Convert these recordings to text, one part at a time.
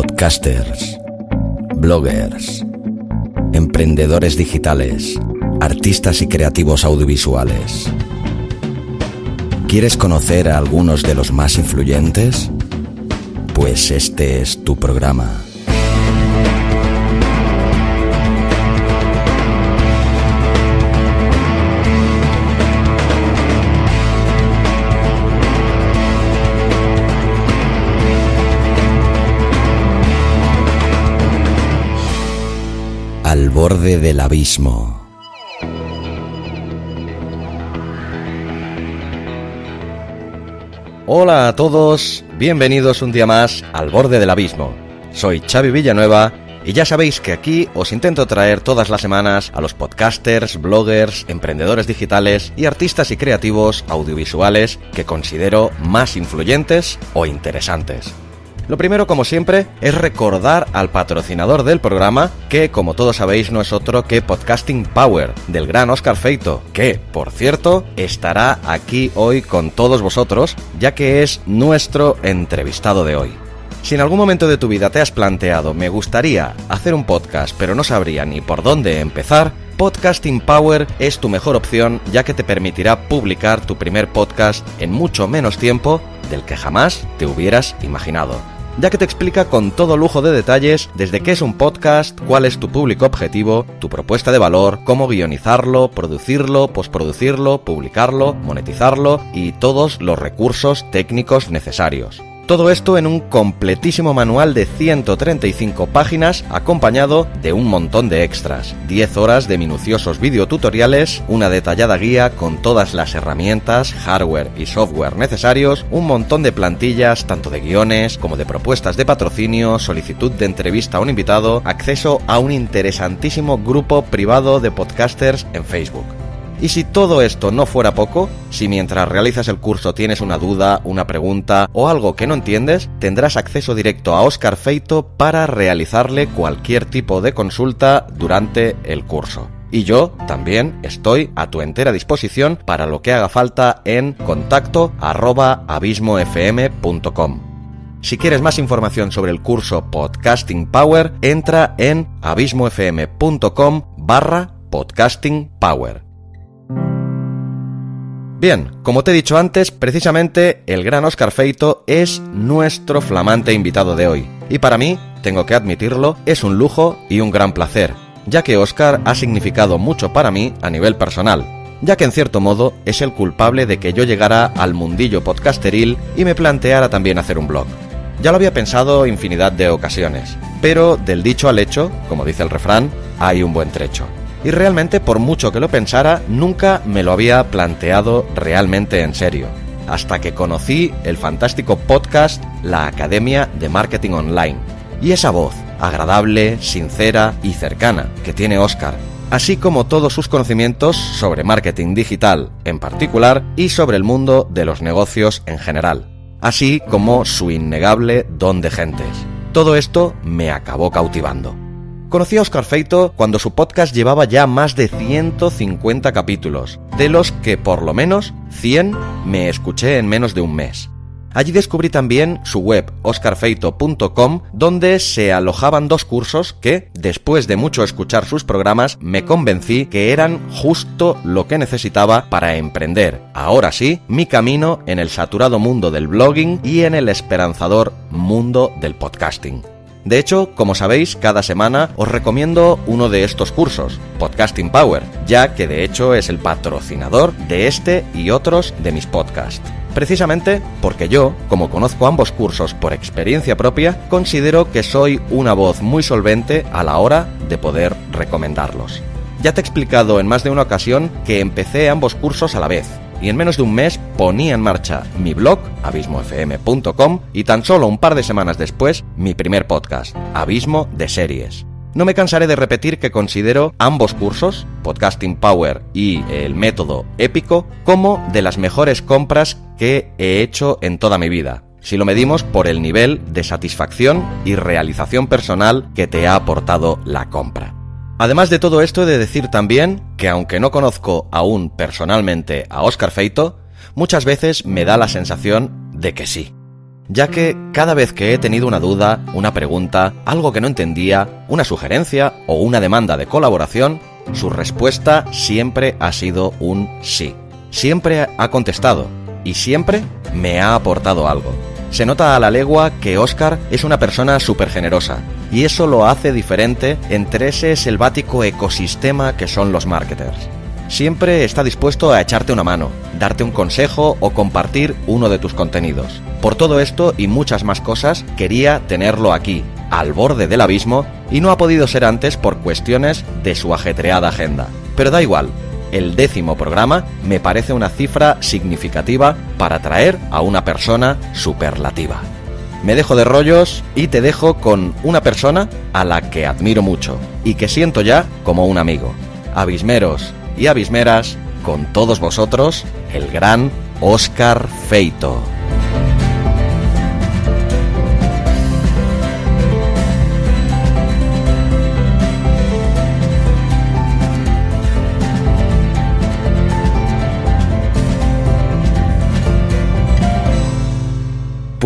podcasters, bloggers, emprendedores digitales, artistas y creativos audiovisuales. ¿Quieres conocer a algunos de los más influyentes? Pues este es tu programa. borde del abismo. Hola a todos, bienvenidos un día más al borde del abismo. Soy Xavi Villanueva y ya sabéis que aquí os intento traer todas las semanas a los podcasters, bloggers, emprendedores digitales y artistas y creativos audiovisuales que considero más influyentes o interesantes. Lo primero, como siempre, es recordar al patrocinador del programa, que como todos sabéis no es otro que Podcasting Power, del gran Oscar Feito, que, por cierto, estará aquí hoy con todos vosotros, ya que es nuestro entrevistado de hoy. Si en algún momento de tu vida te has planteado, me gustaría hacer un podcast, pero no sabría ni por dónde empezar, Podcasting Power es tu mejor opción ya que te permitirá publicar tu primer podcast en mucho menos tiempo del que jamás te hubieras imaginado ya que te explica con todo lujo de detalles desde qué es un podcast, cuál es tu público objetivo, tu propuesta de valor, cómo guionizarlo, producirlo, posproducirlo, publicarlo, monetizarlo y todos los recursos técnicos necesarios. Todo esto en un completísimo manual de 135 páginas acompañado de un montón de extras, 10 horas de minuciosos videotutoriales, una detallada guía con todas las herramientas, hardware y software necesarios, un montón de plantillas tanto de guiones como de propuestas de patrocinio, solicitud de entrevista a un invitado, acceso a un interesantísimo grupo privado de podcasters en Facebook. Y si todo esto no fuera poco, si mientras realizas el curso tienes una duda, una pregunta o algo que no entiendes, tendrás acceso directo a Oscar Feito para realizarle cualquier tipo de consulta durante el curso. Y yo también estoy a tu entera disposición para lo que haga falta en contacto abismofm.com. Si quieres más información sobre el curso Podcasting Power, entra en abismofm.com barra podcasting power. Bien, como te he dicho antes, precisamente el gran Oscar Feito es nuestro flamante invitado de hoy. Y para mí, tengo que admitirlo, es un lujo y un gran placer, ya que Oscar ha significado mucho para mí a nivel personal, ya que en cierto modo es el culpable de que yo llegara al mundillo podcasteril y me planteara también hacer un blog. Ya lo había pensado infinidad de ocasiones, pero del dicho al hecho, como dice el refrán, hay un buen trecho y realmente por mucho que lo pensara, nunca me lo había planteado realmente en serio, hasta que conocí el fantástico podcast La Academia de Marketing Online, y esa voz, agradable, sincera y cercana, que tiene Oscar, así como todos sus conocimientos sobre marketing digital en particular y sobre el mundo de los negocios en general, así como su innegable don de gentes. Todo esto me acabó cautivando. Conocí a Oscar Feito cuando su podcast llevaba ya más de 150 capítulos, de los que por lo menos 100 me escuché en menos de un mes. Allí descubrí también su web oscarfeito.com donde se alojaban dos cursos que, después de mucho escuchar sus programas, me convencí que eran justo lo que necesitaba para emprender, ahora sí, mi camino en el saturado mundo del blogging y en el esperanzador mundo del podcasting. De hecho, como sabéis, cada semana os recomiendo uno de estos cursos, Podcasting Power, ya que de hecho es el patrocinador de este y otros de mis podcasts. Precisamente porque yo, como conozco ambos cursos por experiencia propia, considero que soy una voz muy solvente a la hora de poder recomendarlos. Ya te he explicado en más de una ocasión que empecé ambos cursos a la vez, y en menos de un mes ponía en marcha mi blog, abismofm.com, y tan solo un par de semanas después, mi primer podcast, Abismo de Series. No me cansaré de repetir que considero ambos cursos, Podcasting Power y el método épico, como de las mejores compras que he hecho en toda mi vida, si lo medimos por el nivel de satisfacción y realización personal que te ha aportado la compra. Además de todo esto, he de decir también que aunque no conozco aún personalmente a Oscar Feito, muchas veces me da la sensación de que sí. Ya que cada vez que he tenido una duda, una pregunta, algo que no entendía, una sugerencia o una demanda de colaboración, su respuesta siempre ha sido un sí. Siempre ha contestado y siempre me ha aportado algo. Se nota a la legua que Oscar es una persona súper generosa, y eso lo hace diferente entre ese selvático ecosistema que son los marketers. Siempre está dispuesto a echarte una mano, darte un consejo o compartir uno de tus contenidos. Por todo esto y muchas más cosas, quería tenerlo aquí, al borde del abismo, y no ha podido ser antes por cuestiones de su ajetreada agenda. Pero da igual, el décimo programa me parece una cifra significativa para atraer a una persona superlativa. Me dejo de rollos y te dejo con una persona a la que admiro mucho y que siento ya como un amigo. Abismeros y abismeras, con todos vosotros, el gran Oscar Feito.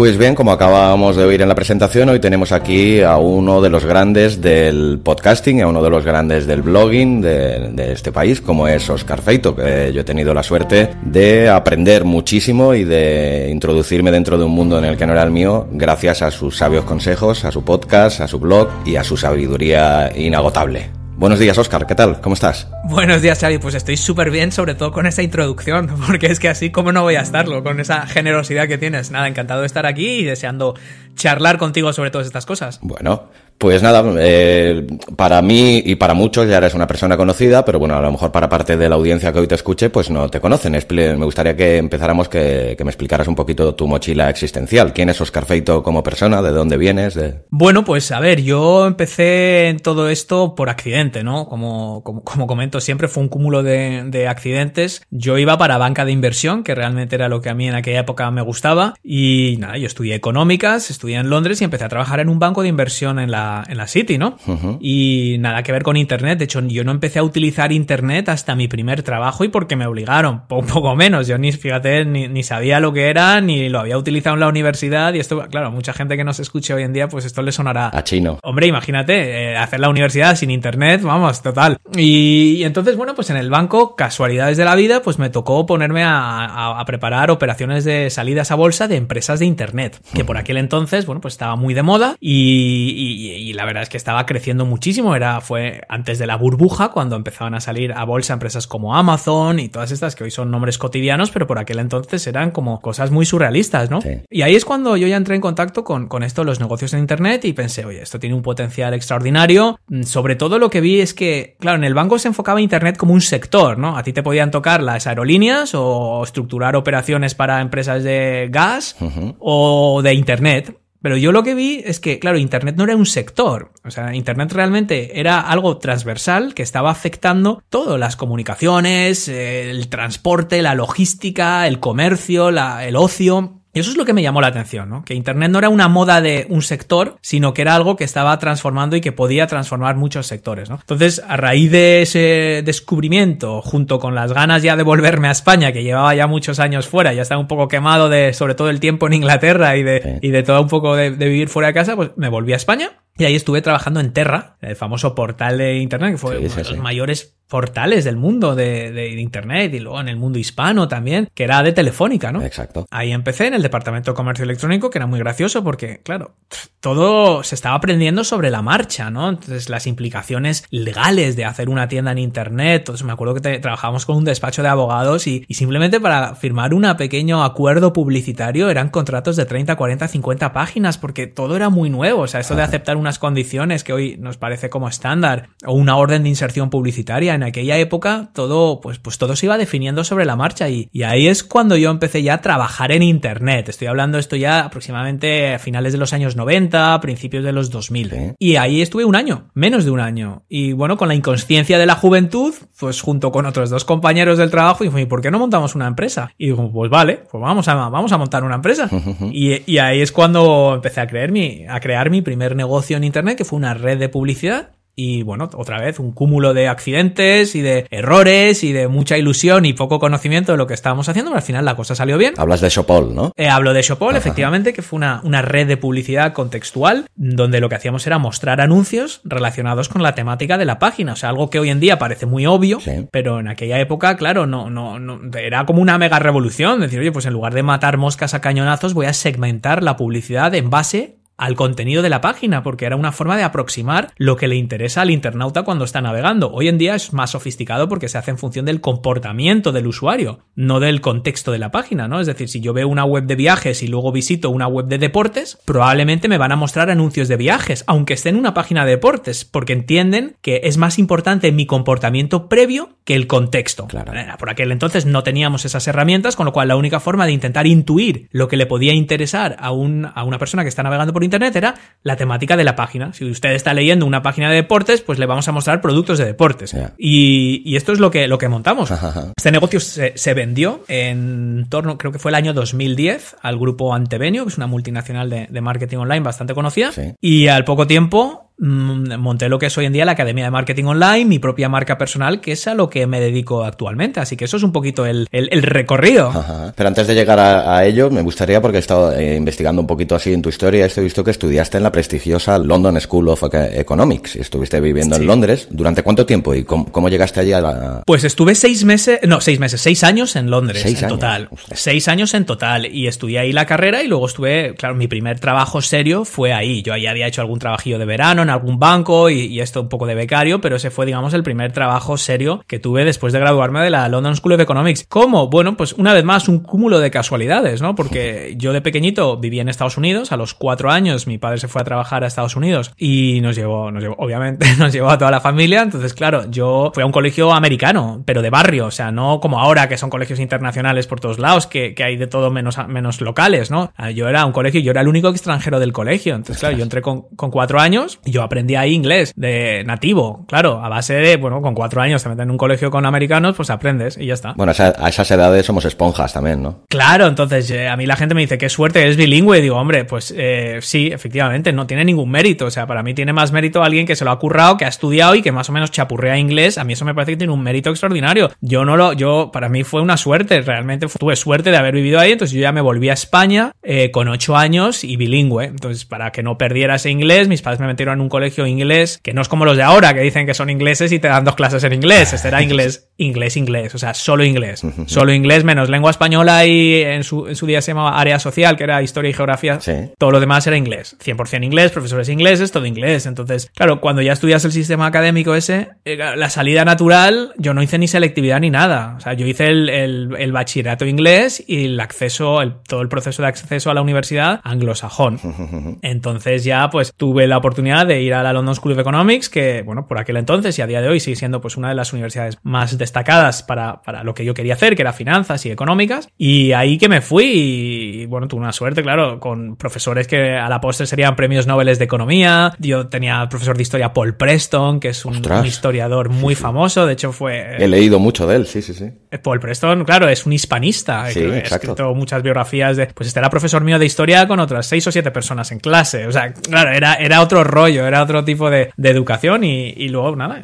Pues bien, como acabábamos de oír en la presentación, hoy tenemos aquí a uno de los grandes del podcasting, a uno de los grandes del blogging de, de este país, como es Oscar Feito, que eh, yo he tenido la suerte de aprender muchísimo y de introducirme dentro de un mundo en el que no era el mío, gracias a sus sabios consejos, a su podcast, a su blog y a su sabiduría inagotable. Buenos días, Oscar. ¿Qué tal? ¿Cómo estás? Buenos días, Xavi. Pues estoy súper bien, sobre todo con esa introducción, porque es que así, como no voy a estarlo? Con esa generosidad que tienes. Nada, encantado de estar aquí y deseando charlar contigo sobre todas estas cosas. Bueno, pues nada, eh, para mí y para muchos ya eres una persona conocida, pero bueno, a lo mejor para parte de la audiencia que hoy te escuche, pues no te conocen. Me gustaría que empezáramos, que, me explicaras un poquito tu mochila existencial. ¿Quién es Oscar Feito como persona? ¿De dónde vienes? Bueno, pues a ver, yo empecé en todo esto por accidente, ¿no? Como, como, como comento siempre, fue un cúmulo de, de accidentes. Yo iba para banca de inversión, que realmente era lo que a mí en aquella época me gustaba. Y nada, yo estudié económicas, estudié en Londres y empecé a trabajar en un banco de inversión en la en la City, ¿no? Y nada que ver con Internet. De hecho, yo no empecé a utilizar Internet hasta mi primer trabajo y porque me obligaron, un poco menos. Yo ni, fíjate, ni, sabía lo que era, ni lo había utilizado en la universidad. Y esto, claro, mucha gente que nos escuche hoy en día, pues esto le sonará. A chino. Hombre, imagínate, eh, hacer la universidad sin Internet, vamos, total. Y, entonces, bueno, pues en el banco, casualidades de la vida, pues me tocó ponerme a, preparar operaciones de salidas a bolsa de empresas de Internet, que por aquel entonces, bueno, pues estaba muy de moda y, y la verdad es que estaba creciendo muchísimo. Era, fue antes de la burbuja, cuando empezaban a salir a bolsa empresas como Amazon y todas estas que hoy son nombres cotidianos, pero por aquel entonces eran como cosas muy surrealistas, ¿no? Y ahí es cuando yo ya entré en contacto con, con esto, los negocios en Internet, y pensé, oye, esto tiene un potencial extraordinario. Mm, sobre todo lo que vi es que, claro, en el banco se enfocaba Internet como un sector, ¿no? A ti te podían tocar las aerolíneas o estructurar operaciones para empresas de gas o de Internet. Pero yo lo que vi es que, claro, Internet no era un sector. O sea, Internet realmente era algo transversal que estaba afectando todo, las comunicaciones, eh, el transporte, la logística, el comercio, el ocio. Y eso es lo que me llamó la atención, ¿no? Que Internet no era una moda de un sector, sino que era algo que estaba transformando y que podía transformar muchos sectores, ¿no? Entonces, a raíz de ese descubrimiento, junto con las ganas ya de volverme a España, que llevaba ya muchos años fuera, ya estaba un poco quemado de, sobre todo el tiempo en Inglaterra y de, y de todo un poco de, de vivir fuera de casa, pues me volví a España y ahí estuve trabajando en Terra, el famoso portal de Internet, que fue uno de los mayores portales del mundo de, Internet y luego en el mundo hispano también, que era de Telefónica, ¿no? Exacto. Ahí empecé en el departamento de comercio electrónico, que era muy gracioso porque, claro, todo se estaba aprendiendo sobre la marcha, ¿no? Entonces, las implicaciones legales de hacer una tienda en Internet. Entonces, me acuerdo que trabajábamos trabajamos con un despacho de abogados y, simplemente para firmar un pequeño acuerdo publicitario eran contratos de 30, 40, 50 páginas porque todo era muy nuevo. O sea, esto de aceptar un unas condiciones que hoy nos parece como estándar, o una orden de inserción publicitaria. En aquella época todo, pues, pues todo se iba definiendo sobre la marcha y, ahí es cuando yo empecé ya a trabajar en Internet. Estoy hablando esto ya aproximadamente a finales de los años 90, principios de los 2000. Y ahí estuve un año, menos de un año. Y bueno, con la inconsciencia de la juventud, pues junto con otros dos compañeros del trabajo, dije, ¿y por qué no montamos una empresa? Y digo, pues vale, pues vamos a, vamos a montar una empresa. y, y, ahí es cuando empecé a, creer mi, a crear mi primer negocio en Internet, que fue una red de publicidad y bueno, otra vez un cúmulo de accidentes y de errores y de mucha ilusión y poco conocimiento de lo que estábamos haciendo, pero al final la cosa salió bien. Hablas de Shopol, ¿no? Eh, hablo de Shopol, efectivamente, que fue una, una, red de publicidad contextual donde lo que hacíamos era mostrar anuncios relacionados con la temática de la página. O sea, algo que hoy en día parece muy obvio, pero en aquella época, claro, no, no, no, era como una mega revolución. Decir, oye, pues en lugar de matar moscas a cañonazos, voy a segmentar la publicidad en base al contenido de la página, porque era una forma de aproximar lo que le interesa al internauta cuando está navegando. Hoy en día es más sofisticado porque se hace en función del comportamiento del usuario, no del contexto de la página, ¿no? Es decir, si yo veo una web de viajes y luego visito una web de deportes, probablemente me van a mostrar anuncios de viajes, aunque esté en una página de deportes, porque entienden que es más importante mi comportamiento previo que el contexto. Claro. Por aquel entonces no teníamos esas herramientas, con lo cual la única forma de intentar intuir lo que le podía interesar a, a una persona que está navegando por internet era la temática de la página. Si usted está leyendo una página de deportes, pues le vamos a mostrar productos de deportes. Y, esto es lo que, lo que montamos. Este negocio se, vendió en torno, creo que fue el año 2010, al grupo Antevenio, que es una multinacional de, marketing online bastante conocida. Y al poco tiempo Mm, monté lo que es hoy en día la Academia de Marketing Online, mi propia marca personal, que es a lo que me dedico actualmente. Así que eso es un poquito el, recorrido. Pero antes de llegar a, ello, me gustaría, porque he estado eh, investigando un poquito así en tu historia, he visto que estudiaste en la prestigiosa London School of Economics. Estuviste viviendo en Londres. ¿Durante cuánto tiempo y cómo, llegaste allí a Pues estuve seis meses, no, seis meses, seis años en Londres en total. Seis años en total. Y estudié ahí la carrera y luego estuve, claro, mi primer trabajo serio fue ahí. Yo ahí había hecho algún trabajillo de verano en algún banco y, esto un poco de becario, pero ese fue, digamos, el primer trabajo serio que tuve después de graduarme de la London School of Economics. ¿Cómo? Bueno, pues una vez más, un cúmulo de casualidades, ¿no? Porque yo de pequeñito vivía en Estados Unidos, a los cuatro años mi padre se fue a trabajar a Estados Unidos y nos llevó, nos llevó obviamente, nos llevó a toda la familia, entonces, claro, yo fui a un colegio americano, pero de barrio, o sea, no como ahora que son colegios internacionales por todos lados, que, hay de todo menos, menos locales, ¿no? Ah, yo era un colegio, yo era el único extranjero del colegio, entonces, claro, yo entré con cuatro años y yo aprendí ahí inglés de nativo, claro, a base de, bueno, con cuatro años te meten en un colegio con americanos, pues aprendes y ya está. Bueno, a esas edades somos esponjas también, ¿no? Claro, entonces eh, a mí la gente me dice, qué suerte, es bilingüe. Y digo, hombre, pues eh, sí, efectivamente, no tiene ningún mérito. O sea, para mí tiene más mérito alguien que se lo ha currado, que ha estudiado y que más o menos chapurrea inglés. A mí eso me parece que tiene un mérito extraordinario. Yo no lo, yo, para mí fue una suerte, realmente tuve suerte de haber vivido ahí. Entonces yo ya me volví a España eh, con ocho años y bilingüe. Entonces, para que no perdiera ese inglés, mis padres me metieron en un colegio inglés, que no es como los de ahora, que dicen que son ingleses y te dan dos clases en inglés. Este era inglés, inglés, inglés, o sea, solo inglés. Solo inglés menos lengua española y en su, día se llamaba área social, que era historia y geografía. Todo lo demás era inglés. 100% inglés, profesores ingleses, todo inglés. Entonces, claro, cuando ya estudias el sistema académico ese, eh, la salida natural, yo no hice ni selectividad ni nada. O sea, yo hice el, bachillerato inglés y el acceso, todo el proceso de acceso a la universidad anglosajón. Entonces ya pues tuve la oportunidad de ir a la London School of Economics, que, bueno, por aquel entonces y a día de hoy sigue siendo pues una de las universidades más destacadas para, para lo que yo quería hacer, que era finanzas y económicas. Y ahí que me fui y, bueno, tuve una suerte, claro, con profesores que a la postre serían premios Nobel de Economía. Yo tenía profesor de historia Paul Preston, que es un, historiador muy famoso, de hecho fue... He leído mucho de él, sí, sí, sí. Eh, Paul Preston, claro, es un hispanista, sí, ha escrito muchas biografías de... Pues este era profesor mío de historia con otras seis o siete personas en clase, o sea, claro, era, era otro rollo, era otro tipo de, educación y, luego nada,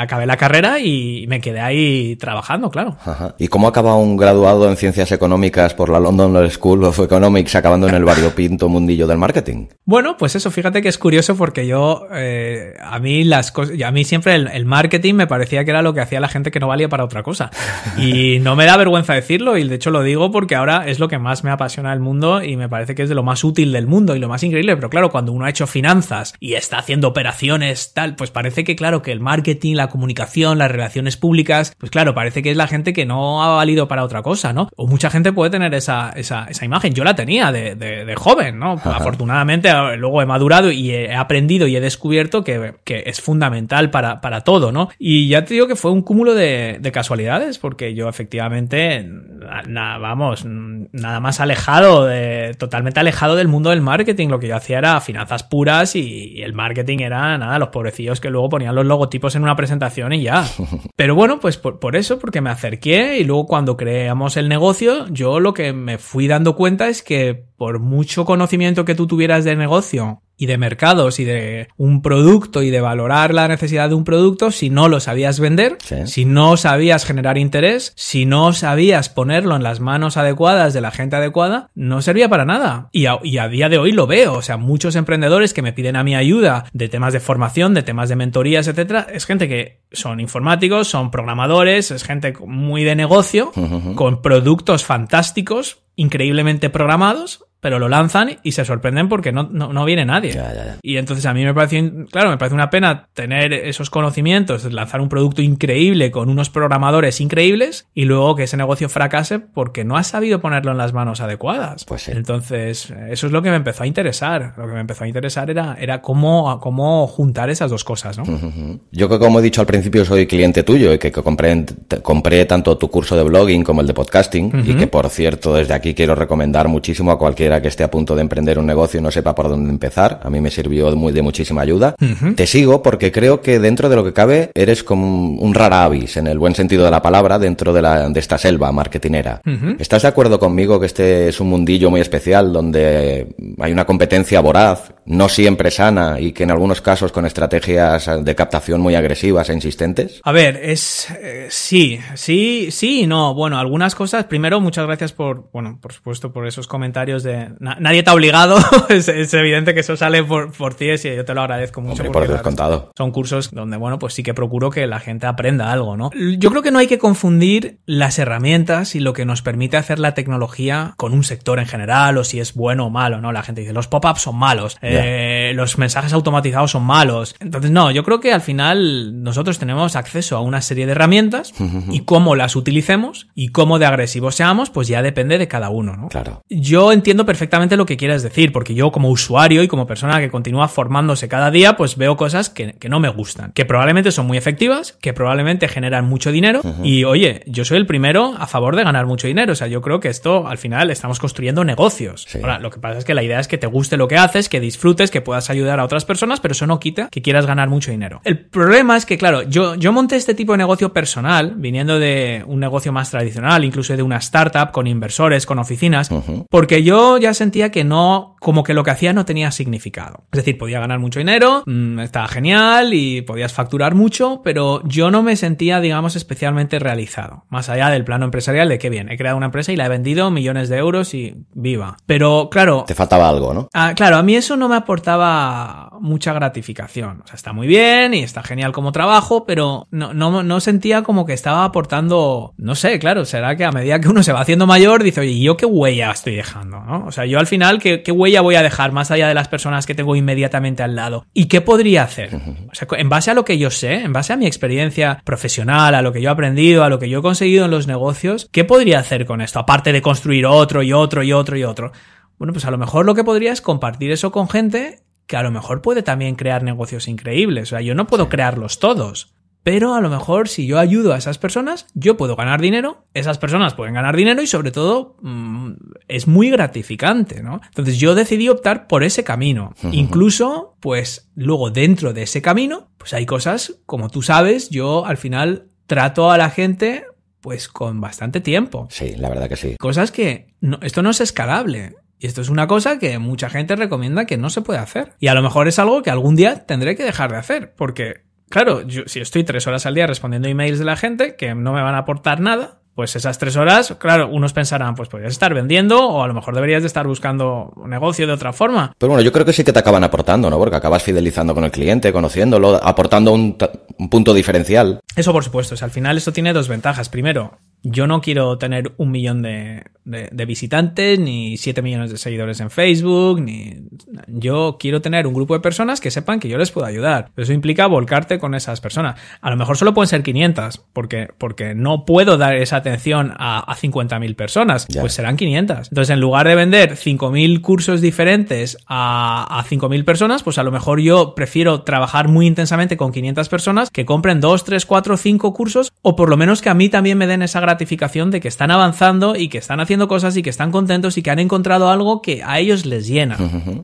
acabé la carrera y me quedé ahí trabajando, claro. ¿Y cómo acaba un graduado en ciencias económicas por la London School of Economics acabando en el barrio pinto mundillo del marketing? Bueno, pues eso, fíjate que es curioso porque yo, eh, a mí las cosas, a mí siempre el, marketing me parecía que era lo que hacía la gente que no valía para otra cosa. Y no me da vergüenza decirlo y de hecho lo digo porque ahora es lo que más me apasiona el mundo y me parece que es de lo más útil del mundo y lo más increíble, pero claro, cuando uno ha hecho finanzas y es está haciendo operaciones, tal, pues parece que claro que el marketing, la comunicación, las relaciones públicas, pues claro, parece que es la gente que no ha valido para otra cosa, ¿no? O mucha gente puede tener esa, esa, esa imagen. Yo la tenía de, joven, ¿no? Afortunadamente luego he madurado y he aprendido y he descubierto que, es fundamental para, para, todo, ¿no? Y ya te digo que fue un cúmulo de, casualidades porque yo efectivamente, vamos, nada más alejado, de, totalmente alejado del mundo del marketing, lo que yo hacía era finanzas puras y, y el marketing era nada, los pobrecillos que luego ponían los logotipos en una presentación y ya. Pero bueno, pues por, eso, porque me acerqué y luego cuando creamos el negocio, yo lo que me fui dando cuenta es que por mucho conocimiento que tú tuvieras de negocio, y de mercados y de un producto y de valorar la necesidad de un producto si no lo sabías vender, si no sabías generar interés, si no sabías ponerlo en las manos adecuadas de la gente adecuada, no servía para nada. Y a, día de hoy lo veo, o sea, muchos emprendedores que me piden a mi ayuda de temas de formación, de temas de mentorías, etcétera, es gente que son informáticos, son programadores, es gente muy de negocio, con productos fantásticos, increíblemente programados pero lo lanzan y se sorprenden porque no, viene nadie. Y entonces a mí me parece, claro, me parece una pena tener esos conocimientos, lanzar un producto increíble con unos programadores increíbles y luego que ese negocio fracase porque no has sabido ponerlo en las manos adecuadas. Pues entonces, eso es lo que me empezó a interesar. Lo que me empezó a interesar era, era cómo, cómo juntar esas dos cosas, ¿no? Yo que como he dicho al principio soy cliente tuyo y que, compré, compré tanto tu curso de blogging como el de podcasting y que por cierto desde aquí quiero recomendar muchísimo a cualquier que esté a punto de emprender un negocio y no sepa por dónde empezar. A mí me sirvió de muchísima ayuda. Te sigo porque creo que dentro de lo que cabe eres como un rara avis, en el buen sentido de la palabra, dentro de, la, de esta selva marketinera. ¿Estás de acuerdo conmigo que este es un mundillo muy especial donde hay una competencia voraz, no siempre sana y que en algunos casos con estrategias de captación muy agresivas e insistentes? A ver, es eh, sí, sí, sí y no. Bueno, algunas cosas. Primero, muchas gracias por, bueno, por supuesto, por esos comentarios de, nadie te ha obligado. es, evidente que eso sale por, por ti y yo te lo agradezco mucho. Son cursos donde, bueno, pues sí que procuro que la gente aprenda algo, ¿no? Yo creo que no hay que confundir las herramientas y lo que nos permite hacer la tecnología con un sector en general o si es bueno o malo, ¿no? La gente dice, los pop-ups son malos, eh, los mensajes automatizados son malos. Entonces, no, yo creo que al final nosotros tenemos acceso a una serie de herramientas y cómo las utilicemos y cómo de agresivos seamos, pues ya depende de cada uno, ¿no? Claro. Yo entiendo perfectamente lo que quieras decir, porque yo como usuario y como persona que continúa formándose cada día, pues veo cosas que, no me gustan, que probablemente son muy efectivas, que probablemente generan mucho dinero y oye, yo soy el primero a favor de ganar mucho dinero, o sea, yo creo que esto al final estamos construyendo negocios. Ahora, lo que pasa es que la idea es que te guste lo que haces, que disfrutes, que puedas ayudar a otras personas, pero eso no quita que quieras ganar mucho dinero. El problema es que, claro, yo, yo monté este tipo de negocio personal, viniendo de un negocio más tradicional, incluso de una startup con inversores, con oficinas, porque yo ya sentía que no, como que lo que hacía no tenía significado. Es decir, podía ganar mucho dinero, mm, estaba genial y podías facturar mucho, pero yo no me sentía, digamos, especialmente realizado. Más allá del plano empresarial de qué bien, he creado una empresa y la he vendido millones de euros y viva. Pero claro. Te faltaba algo, ¿no? Ah, claro, a mí eso no me aportaba mucha gratificación. O sea, está muy bien y está genial como trabajo, pero no, no, no sentía como que estaba aportando, no sé, claro, será que a medida que uno se va haciendo mayor, dice, oye, ¿y yo qué huella estoy dejando? ¿no? O sea, yo al final, ¿qué, huella voy a dejar más allá de las personas que tengo inmediatamente al lado? ¿Y qué podría hacer? O sea, en base a lo que yo sé, en base a mi experiencia profesional, a lo que yo he aprendido, a lo que yo he conseguido en los negocios, ¿qué podría hacer con esto? Aparte de construir otro y otro y otro y otro. Bueno, pues a lo mejor lo que podría es compartir eso con gente que a lo mejor puede también crear negocios increíbles. O sea, yo no puedo crearlos todos. Pero a lo mejor si yo ayudo a esas personas, yo puedo ganar dinero, esas personas pueden ganar dinero y sobre todo mm, es muy gratificante, ¿no? Entonces yo decidí optar por ese camino. Incluso, pues luego dentro de ese camino, pues hay cosas, como tú sabes, yo al final trato a la gente pues con bastante tiempo. Sí, la verdad que sí. Cosas que esto no es escalable. Y esto es una cosa que mucha gente recomienda que no se puede hacer. Y a lo mejor es algo que algún día tendré que dejar de hacer, porque Claro, yo, si estoy tres horas al día respondiendo emails de la gente que no me van a aportar nada, pues esas tres horas, claro, unos pensarán, pues podrías estar vendiendo o a lo mejor deberías de estar buscando un negocio de otra forma. Pero bueno, yo creo que sí que te acaban aportando, ¿no? Porque acabas fidelizando con el cliente, conociéndolo, aportando un, punto diferencial. Eso por supuesto, al final esto tiene dos ventajas. Primero, yo no quiero tener un millón de, visitantes, ni siete millones de seguidores en Facebook, ni... Yo quiero tener un grupo de personas que sepan que yo les puedo ayudar. Eso implica volcarte con esas personas. A lo mejor solo pueden ser 500, porque, porque no puedo dar esa atención atención a, 50.000 personas, pues serán 500. Entonces, en lugar de vender 5.000 cursos diferentes a, a 5.000 personas, pues a lo mejor yo prefiero trabajar muy intensamente con 500 personas que compren 2, 3, 4, 5 cursos o por lo menos que a mí también me den esa gratificación de que están avanzando y que están haciendo cosas y que están contentos y que han encontrado algo que a ellos les llena.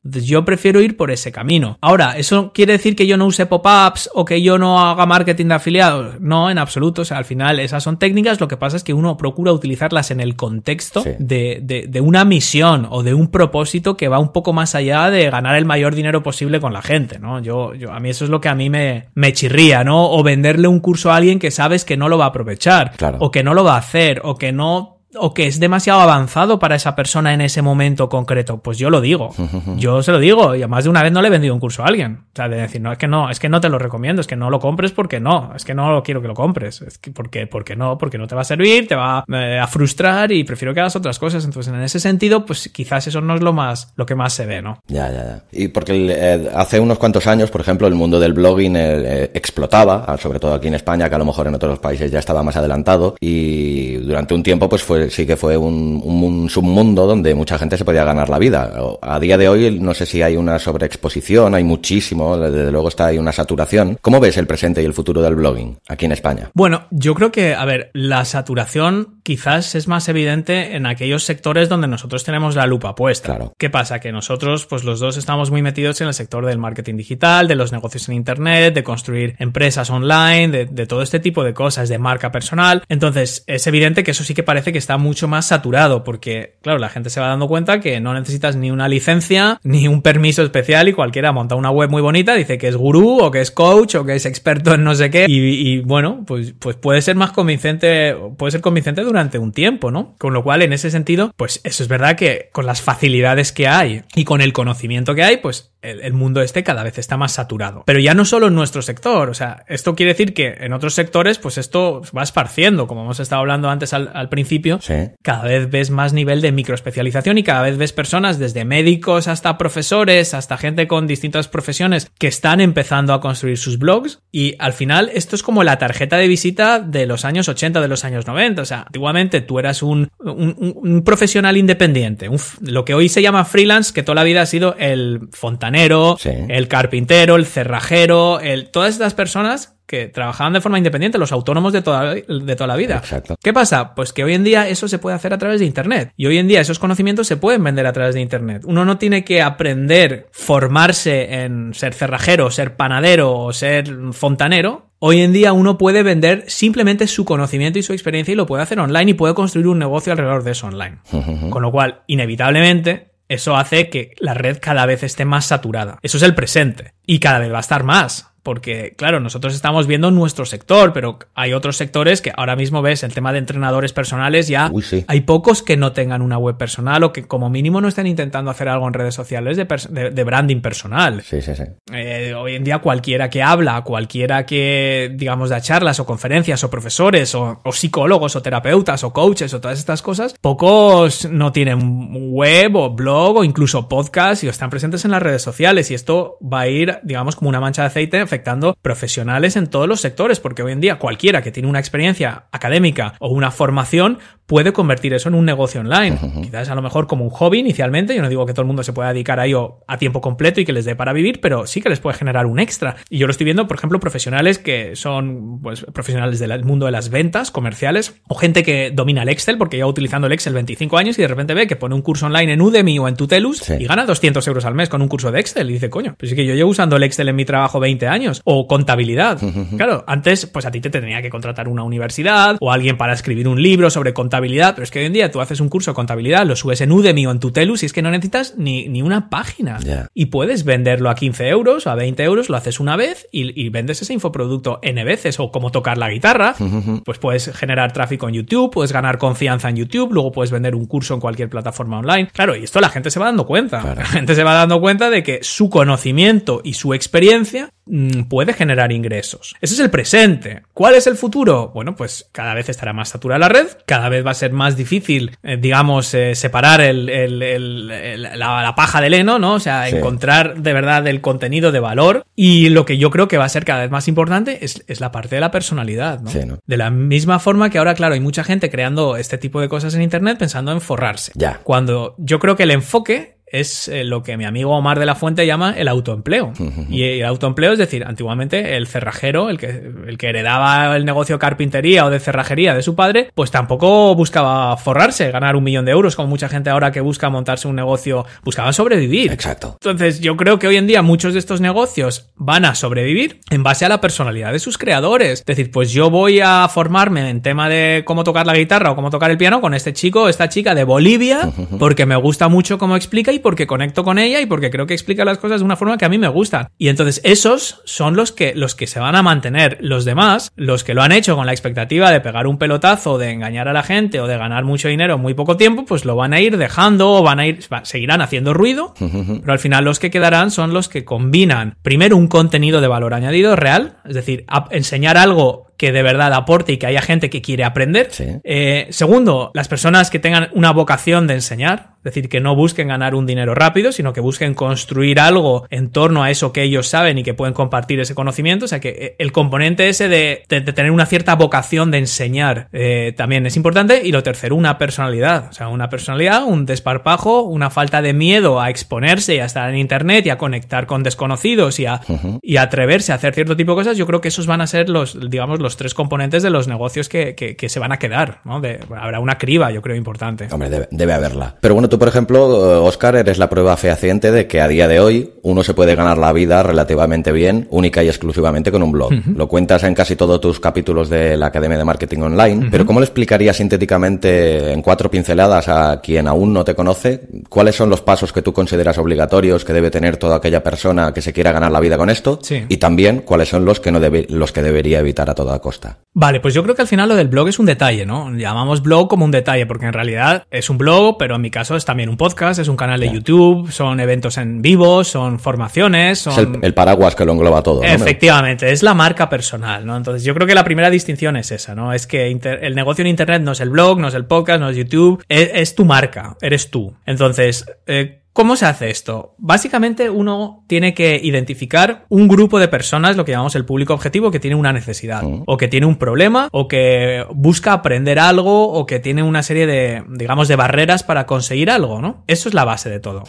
yo prefiero ir por ese camino. Ahora, ¿eso quiere decir que yo no use pop-ups o que yo no haga marketing de afiliados? No, en absoluto. O sea, al final esas son técnicas. Lo que pasa es que uno procura utilizarlas en el contexto de, de, de, una misión o de un propósito que va un poco más allá de ganar el mayor dinero posible con la gente, ¿no? Yo, yo a mí eso es lo que a mí me, me chirría, ¿no? O venderle un curso a alguien que sabes que no lo va a aprovechar, claro. o que no lo va a hacer, o que no o que es demasiado avanzado para esa persona en ese momento concreto, pues yo lo digo. Yo se lo digo y además de una vez no le he vendido un curso a alguien. O sea, de decir, no, es que no, es que no te lo recomiendo, es que no lo compres porque no, es que no lo quiero que lo compres, es que porque, porque no, porque no te va a servir, te va eh, a frustrar y prefiero que hagas otras cosas. Entonces, en ese sentido, pues quizás eso no es lo más, lo que más se ve, ¿no? Ya, ya, ya. Y porque eh, hace unos cuantos años, por ejemplo, el mundo del blogging eh, explotaba, ah, sobre todo aquí en España, que a lo mejor en otros países ya estaba más adelantado y durante un tiempo pues fue sí que fue un, submundo donde mucha gente se podía ganar la vida. A día de hoy no sé si hay una sobreexposición, hay muchísimo, desde luego está ahí una saturación. ¿Cómo ves el presente y el futuro del blogging aquí en España? Bueno, yo creo que, a ver, la saturación quizás es más evidente en aquellos sectores donde nosotros tenemos la lupa puesta. ¿Qué pasa? Que nosotros, pues los dos estamos muy metidos en el sector del marketing digital, de los negocios en Internet, de construir empresas online, de, de todo este tipo de cosas, de marca personal. Entonces, es evidente que eso sí que parece que está mucho más saturado, porque, claro, la gente se va dando cuenta que no necesitas ni una licencia, ni un permiso especial, y cualquiera monta una web muy bonita, dice que es gurú, o que es coach, o que es experto en no sé qué, y, bueno, pues, pues puede ser más convincente, puede ser convincente durante un tiempo, ¿no? Con lo cual, en ese sentido, pues eso es verdad que con las facilidades que hay y con el conocimiento que hay, pues el, mundo este cada vez está más saturado. Pero ya no solo en nuestro sector, o sea, esto quiere decir que en otros sectores, pues esto va esparciendo, como hemos estado hablando antes al, al principio, cada vez ves más nivel de microespecialización y cada vez ves personas, desde médicos hasta profesores, hasta gente con distintas profesiones, que están empezando a construir sus blogs. Y al final, esto es como la tarjeta de visita de los años 80, de los años 90. O sea, antiguamente tú eras un, un, profesional independiente, un, lo que hoy se llama freelance, que toda la vida ha sido el fontanero, el carpintero, el cerrajero, el, todas estas personas que trabajaban de forma independiente, los autónomos de toda, la vida. Exacto. ¿Qué pasa? Pues que hoy en día eso se puede hacer a través de Internet. Y hoy en día esos conocimientos se pueden vender a través de Internet. Uno no tiene que aprender, formarse en ser cerrajero, ser panadero o ser fontanero. Hoy en día uno puede vender simplemente su conocimiento y su experiencia y lo puede hacer online y puede construir un negocio alrededor de eso online. Con lo cual, inevitablemente, eso hace que la red cada vez esté más saturada. Eso es el presente. Y cada vez va a estar más porque, claro, nosotros estamos viendo nuestro sector, pero hay otros sectores que ahora mismo ves, el tema de entrenadores personales ya hay pocos que no tengan una web personal o que como mínimo no estén intentando hacer algo en redes sociales de, de, branding personal. Sí, sí, sí. Eh, hoy en día cualquiera que habla, cualquiera que, digamos, da charlas o conferencias o profesores o, o psicólogos o terapeutas o coaches o todas estas cosas, pocos no tienen web o blog o incluso podcast y están presentes en las redes sociales y esto va a ir, digamos, como una mancha de aceite profesionales en todos los sectores, porque hoy en día cualquiera que tiene una experiencia académica o una formación puede convertir eso en un negocio online. Quizás a lo mejor como un hobby inicialmente, yo no digo que todo el mundo se pueda dedicar a ello a tiempo completo y que les dé para vivir, pero sí que les puede generar un extra. Y yo lo estoy viendo, por ejemplo, profesionales que son pues, profesionales del mundo de las ventas, comerciales, o gente que domina el Excel, porque lleva utilizando el Excel 25 años y de repente ve que pone un curso online en Udemy o en Tutelus y gana 200 euros al mes con un curso de Excel. Y dice, coño, pues es que yo llevo usando el Excel en mi trabajo 20 años o contabilidad. Claro, antes, pues a ti te tenía que contratar una universidad o alguien para escribir un libro sobre contabilidad, pero es que hoy en día tú haces un curso de contabilidad, lo subes en Udemy o en Tutelus y es que no necesitas ni, una página. Y puedes venderlo a 15 euros o a 20 euros, lo haces una vez y, vendes ese infoproducto N veces o como tocar la guitarra. Pues puedes generar tráfico en YouTube, puedes ganar confianza en YouTube, luego puedes vender un curso en cualquier plataforma online. Claro, y esto la gente se va dando cuenta. La gente se va dando cuenta de que su conocimiento y su experiencia Mm, puede generar ingresos. Ese es el presente. ¿Cuál es el futuro? Bueno, pues cada vez estará más saturada la red, cada vez va a ser más difícil, eh, digamos, eh, separar el, la, paja del heno, ¿no? O sea, encontrar de verdad el contenido de valor. Y lo que yo creo que va a ser cada vez más importante es, es la parte de la personalidad, ¿no? De la misma forma que ahora, claro, hay mucha gente creando este tipo de cosas en Internet pensando en forrarse. Ya. Cuando yo creo que el enfoque es eh, lo que mi amigo Omar de la Fuente llama el autoempleo. Y el autoempleo es decir, antiguamente el cerrajero, el que, el que heredaba el negocio carpintería o de cerrajería de su padre, pues tampoco buscaba forrarse, ganar un millón de euros, como mucha gente ahora que busca montarse un negocio, buscaba sobrevivir. Exacto. Entonces yo creo que hoy en día muchos de estos negocios van a sobrevivir en base a la personalidad de sus creadores. Es decir, pues yo voy a formarme en tema de cómo tocar la guitarra o cómo tocar el piano con este chico, esta chica de Bolivia, porque me gusta mucho cómo explica porque conecto con ella y porque creo que explica las cosas de una forma que a mí me gusta Y entonces esos son los que, los que se van a mantener. Los demás, los que lo han hecho con la expectativa de pegar un pelotazo, de engañar a la gente o de ganar mucho dinero en muy poco tiempo, pues lo van a ir dejando o van a ir, seguirán haciendo ruido, pero al final los que quedarán son los que combinan primero un contenido de valor añadido real, es decir, enseñar algo que de verdad aporte y que haya gente que quiere aprender. Eh, segundo, las personas que tengan una vocación de enseñar, es decir, que no busquen ganar un dinero rápido, sino que busquen construir algo en torno a eso que ellos saben y que pueden compartir ese conocimiento. O sea que eh, el componente ese de, tener una cierta vocación de enseñar eh, también es importante. Y lo tercero, una personalidad. O sea, una personalidad, un desparpajo, una falta de miedo a exponerse y a estar en internet y a conectar con desconocidos y a, atreverse a hacer cierto tipo de cosas. Yo creo que esos van a ser los, digamos, los los tres componentes de los negocios que, se van a quedar. ¿no? habrá una criba, yo creo, importante. Hombre, debe, haberla. Pero bueno, tú, por ejemplo, eh, Oscar, eres la prueba fehaciente de que a día de hoy uno se puede ganar la vida relativamente bien, única y exclusivamente con un blog. Lo cuentas en casi todos tus capítulos de la Academia de Marketing Online, pero ¿cómo le explicarías sintéticamente en cuatro pinceladas a quien aún no te conoce cuáles son los pasos que tú consideras obligatorios que debe tener toda aquella persona que se quiera ganar la vida con esto? Y también cuáles son los que, no debe, los que debería evitar a toda costa. Vale, pues yo creo que al final lo del blog es un detalle, ¿no? Llamamos blog como un detalle, porque en realidad es un blog, pero en mi caso es también un podcast, es un canal de YouTube, son eventos en vivo, son formaciones, son... el, paraguas que lo engloba todo. Efectivamente, es la marca personal, ¿no? Entonces yo creo que la primera distinción es esa, ¿no? Es que el negocio en Internet no es el blog, no es el podcast, no es YouTube, e, es, tu marca, eres tú. Entonces, eh, ¿Cómo se hace esto? Básicamente uno tiene que identificar un grupo de personas, lo que llamamos el público objetivo, que tiene una necesidad, o que tiene un problema, o que busca aprender algo, o que tiene una serie de, digamos, de barreras para conseguir algo, ¿no? Eso es la base de todo.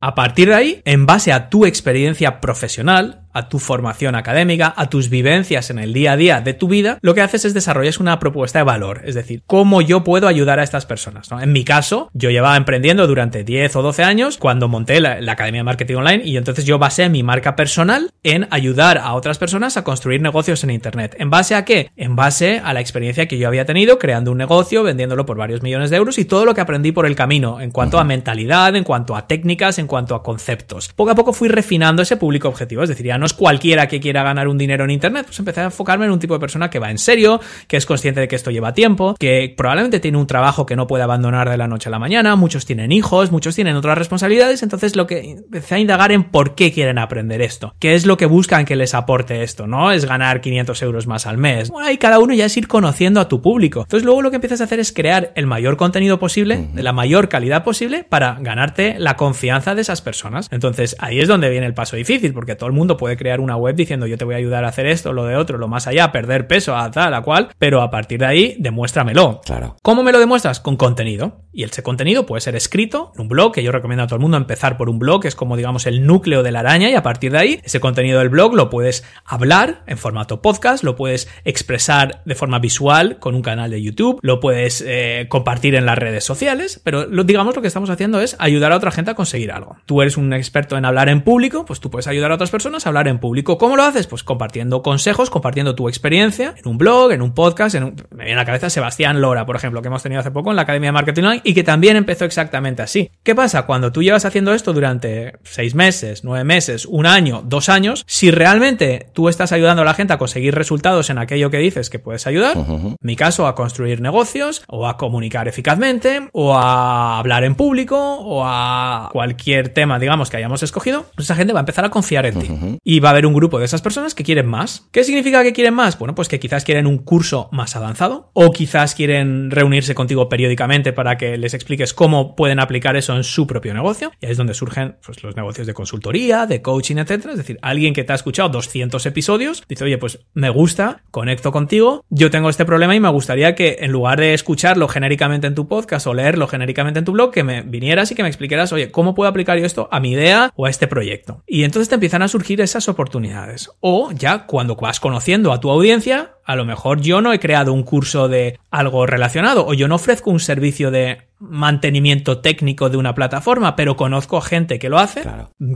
A partir de ahí, en base a tu experiencia profesional, a tu formación académica, a tus vivencias en el día a día de tu vida, lo que haces es desarrollas una propuesta de valor, es decir, cómo yo puedo ayudar a estas personas. En mi caso, yo llevaba emprendiendo durante 10 o 12 años cuando monté la, Academia de Marketing Online y entonces yo basé mi marca personal en ayudar a otras personas a construir negocios en Internet. ¿En base a qué? En base a la experiencia que yo había tenido creando un negocio, vendiéndolo por varios millones de euros y todo lo que aprendí por el camino en cuanto a mentalidad, en cuanto a técnicas, en cuanto a conceptos. Poco a poco fui refinando ese público objetivo, es decir, ya no es cualquiera que quiera ganar un dinero en Internet, pues empecé a enfocarme en un tipo de persona que va en serio, que es consciente de que esto lleva tiempo, que probablemente tiene un trabajo que no puede abandonar de la noche a la mañana, muchos tienen hijos, muchos tienen otras responsabilidades, entonces lo que empecé a indagar en por qué quieren aprender esto, qué es lo que buscan que les aporte esto, ¿no? Es ganar 500 euros más al mes. Bueno, y cada uno ya es ir conociendo a tu público. Entonces luego lo que empiezas a hacer es crear el mayor contenido posible, de la mayor calidad posible, para ganarte la confianza de esas personas. Entonces ahí es donde viene el paso difícil, porque todo el mundo puede crear una web diciendo yo te voy a ayudar a hacer esto, lo de otro, lo más allá, perder peso, a tal, a cual, pero a partir de ahí demuéstramelo. Claro. ¿Cómo me lo demuestras? Con contenido. Y ese contenido puede ser escrito, en un blog, que yo recomiendo a todo el mundo empezar por un blog, que es como digamos el núcleo de la araña y a partir de ahí ese contenido del blog lo puedes hablar en formato podcast, lo puedes expresar de forma visual con un canal de YouTube, lo puedes eh, compartir en las redes sociales, pero digamos lo que estamos haciendo es ayudar a otra gente a conseguir algo. Tú eres un experto en hablar en público, pues tú puedes ayudar a otras personas a hablar en público. ¿Cómo lo haces? Pues compartiendo consejos, compartiendo tu experiencia en un blog, en un podcast, en un... me viene a la cabeza Sebastián Lora, por ejemplo, que hemos tenido hace poco en la Academia de Marketing Online y que también empezó exactamente así. ¿Qué pasa? Cuando tú llevas haciendo esto durante seis meses, nueve meses, un año, dos años, si realmente tú estás ayudando a la gente a conseguir resultados en aquello que dices que puedes ayudar, en mi caso, a construir negocios o a comunicar eficazmente o a hablar en público o a cualquier tema, digamos, que hayamos escogido, pues esa gente va a empezar a confiar en ti y va a haber un grupo de esas personas que quieren más. ¿Qué significa que quieren más? Bueno, pues que quizás quieren un curso más avanzado o quizás quieren reunirse contigo periódicamente para que les expliques cómo pueden aplicar eso en su propio negocio. Y ahí es donde surgen pues, los negocios de consultoría, de coaching, etc. Es decir, alguien que te ha escuchado 200 episodios dice, oye, pues me gusta, conecto contigo, yo tengo este problema y me gustaría que en lugar de escucharlo genéricamente en tu podcast o leerlo genéricamente en tu blog, que me vinieras y que me explicaras, oye, ¿cómo puedo aplicar yo esto a mi idea o a este proyecto? Y entonces te empiezan a surgir esas oportunidades. O ya cuando vas conociendo a tu audiencia, a lo mejor yo no he creado un curso de algo relacionado o yo no ofrezco un servicio de mantenimiento técnico de una plataforma, pero conozco gente que lo hace,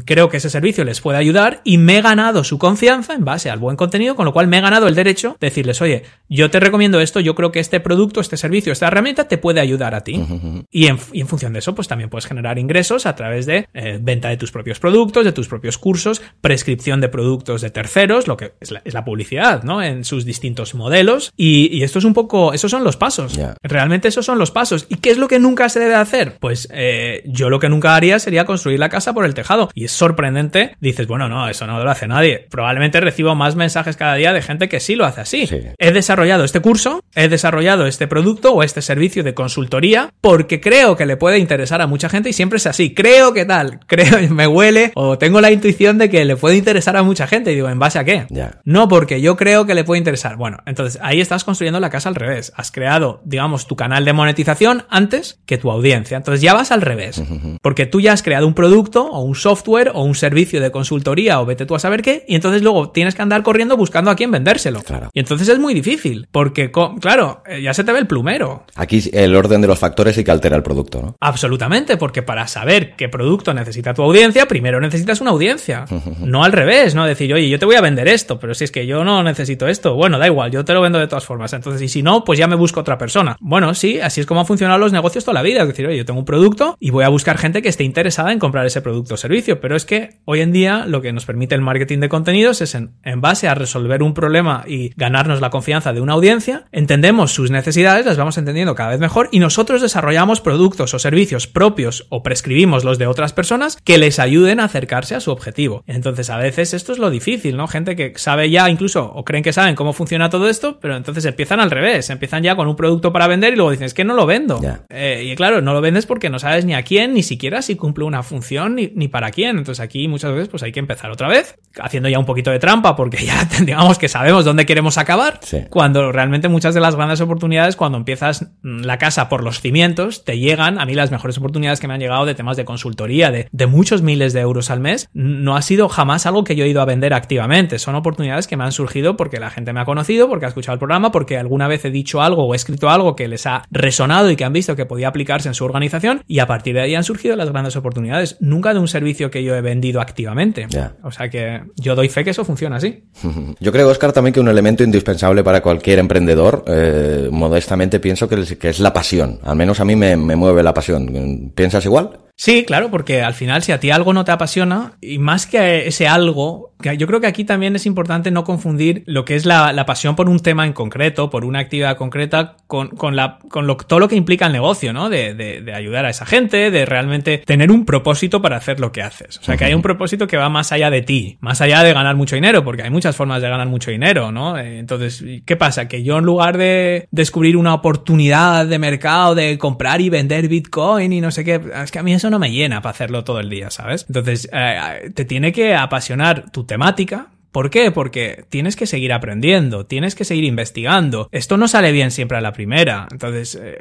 creo que ese servicio les puede ayudar y me he ganado su confianza en base al buen contenido, con lo cual me he ganado el derecho de decirles, oye, yo te recomiendo esto, yo creo que este producto, este servicio, esta herramienta te puede ayudar a ti. y, en, función de eso, pues también puedes generar ingresos a través de eh, venta de tus propios productos, de tus propios cursos, prescripción de productos de terceros, lo que es la, es la publicidad, ¿no? En sus distintos modelos y, esto es un poco, esos son los pasos. Realmente esos son los pasos. ¿Y qué es lo que nunca se debe hacer? Pues eh, yo lo que nunca haría sería construir la casa por el tejado. Y es sorprendente, dices, bueno, no, eso no lo hace nadie. Probablemente recibo más mensajes cada día de gente que sí lo hace así. He desarrollado este curso, he desarrollado este producto o este servicio de consultoría porque creo que le puede interesar a mucha gente y siempre es así. Creo que tal, creo, me huele o tengo la intuición de que le puede interesar a mucha gente. Y digo, ¿en base a qué? No porque yo creo que le puede interesar. Bueno, bueno, entonces ahí estás construyendo la casa al revés. Has creado, digamos, tu canal de monetización antes que tu audiencia. Entonces ya vas al revés. Porque tú ya has creado un producto o un software o un servicio de consultoría o vete tú a saber qué. Y entonces luego tienes que andar corriendo buscando a quién vendérselo. Claro. Y entonces es muy difícil. Porque, claro, eh, ya se te ve el plumero. Aquí el orden de los factores sí que altera el producto, ¿no? Absolutamente. Porque para saber qué producto necesita tu audiencia, primero necesitas una audiencia. No al revés, ¿no? Decir, oye, yo te voy a vender esto, pero si es que yo no necesito esto. Bueno, da igual igual, yo te lo vendo de todas formas. Entonces, y si no, pues ya me busco otra persona. Bueno, sí, así es como han funcionado los negocios toda la vida. Es decir, oye, yo tengo un producto y voy a buscar gente que esté interesada en comprar ese producto o servicio. Pero es que hoy en día lo que nos permite el marketing de contenidos es en, en base a resolver un problema y ganarnos la confianza de una audiencia, entendemos sus necesidades, las vamos entendiendo cada vez mejor y nosotros desarrollamos productos o servicios propios o prescribimos los de otras personas que les ayuden a acercarse a su objetivo. Entonces, a veces esto es lo difícil, ¿no? Gente que sabe ya incluso o creen que saben cómo funciona todo esto, pero entonces empiezan al revés, empiezan ya con un producto para vender y luego dices es que no lo vendo. Eh, y claro, no lo vendes porque no sabes ni a quién, ni siquiera si cumple una función, ni, para quién. Entonces aquí muchas veces pues hay que empezar otra vez, haciendo ya un poquito de trampa, porque ya digamos que sabemos dónde queremos acabar, cuando realmente muchas de las grandes oportunidades, cuando empiezas mm, la casa por los cimientos, te llegan, a mí las mejores oportunidades que me han llegado de temas de consultoría, de, de muchos miles de euros al mes, no ha sido jamás algo que yo he ido a vender activamente, son oportunidades que me han surgido porque la gente me ha conocido, porque ha escuchado el programa, porque alguna vez he dicho algo o he escrito algo que les ha resonado y que han visto que podía aplicarse en su organización y a partir de ahí han surgido las grandes oportunidades, nunca de un servicio que yo he vendido activamente. O sea que yo doy fe que eso funciona así. Yo creo, Oscar, también que un elemento indispensable para cualquier emprendedor, eh, modestamente pienso que, es la pasión. Al menos a mí me, mueve la pasión. ¿Piensas igual? Sí, claro, porque al final si a ti algo no te apasiona, y más que ese algo, yo creo que aquí también es importante no confundir lo que es la pasión por un tema en concreto, por una actividad concreta, con, todo lo que implica el negocio, ¿no? De, ayudar a esa gente, de realmente tener un propósito para hacer lo que haces. O sea, que hay un propósito que va más allá de ti, más allá de ganar mucho dinero, porque hay muchas formas de ganar mucho dinero, ¿no? Eh, entonces, ¿qué pasa? Que yo en lugar de descubrir una oportunidad de mercado, de comprar y vender Bitcoin y no sé qué, es que a mí eso no me llena para hacerlo todo el día, ¿sabes? Entonces, eh, te tiene que apasionar tu temática, ¿Por qué? Porque tienes que seguir aprendiendo, tienes que seguir investigando. Esto no sale bien siempre a la primera. Entonces, eh,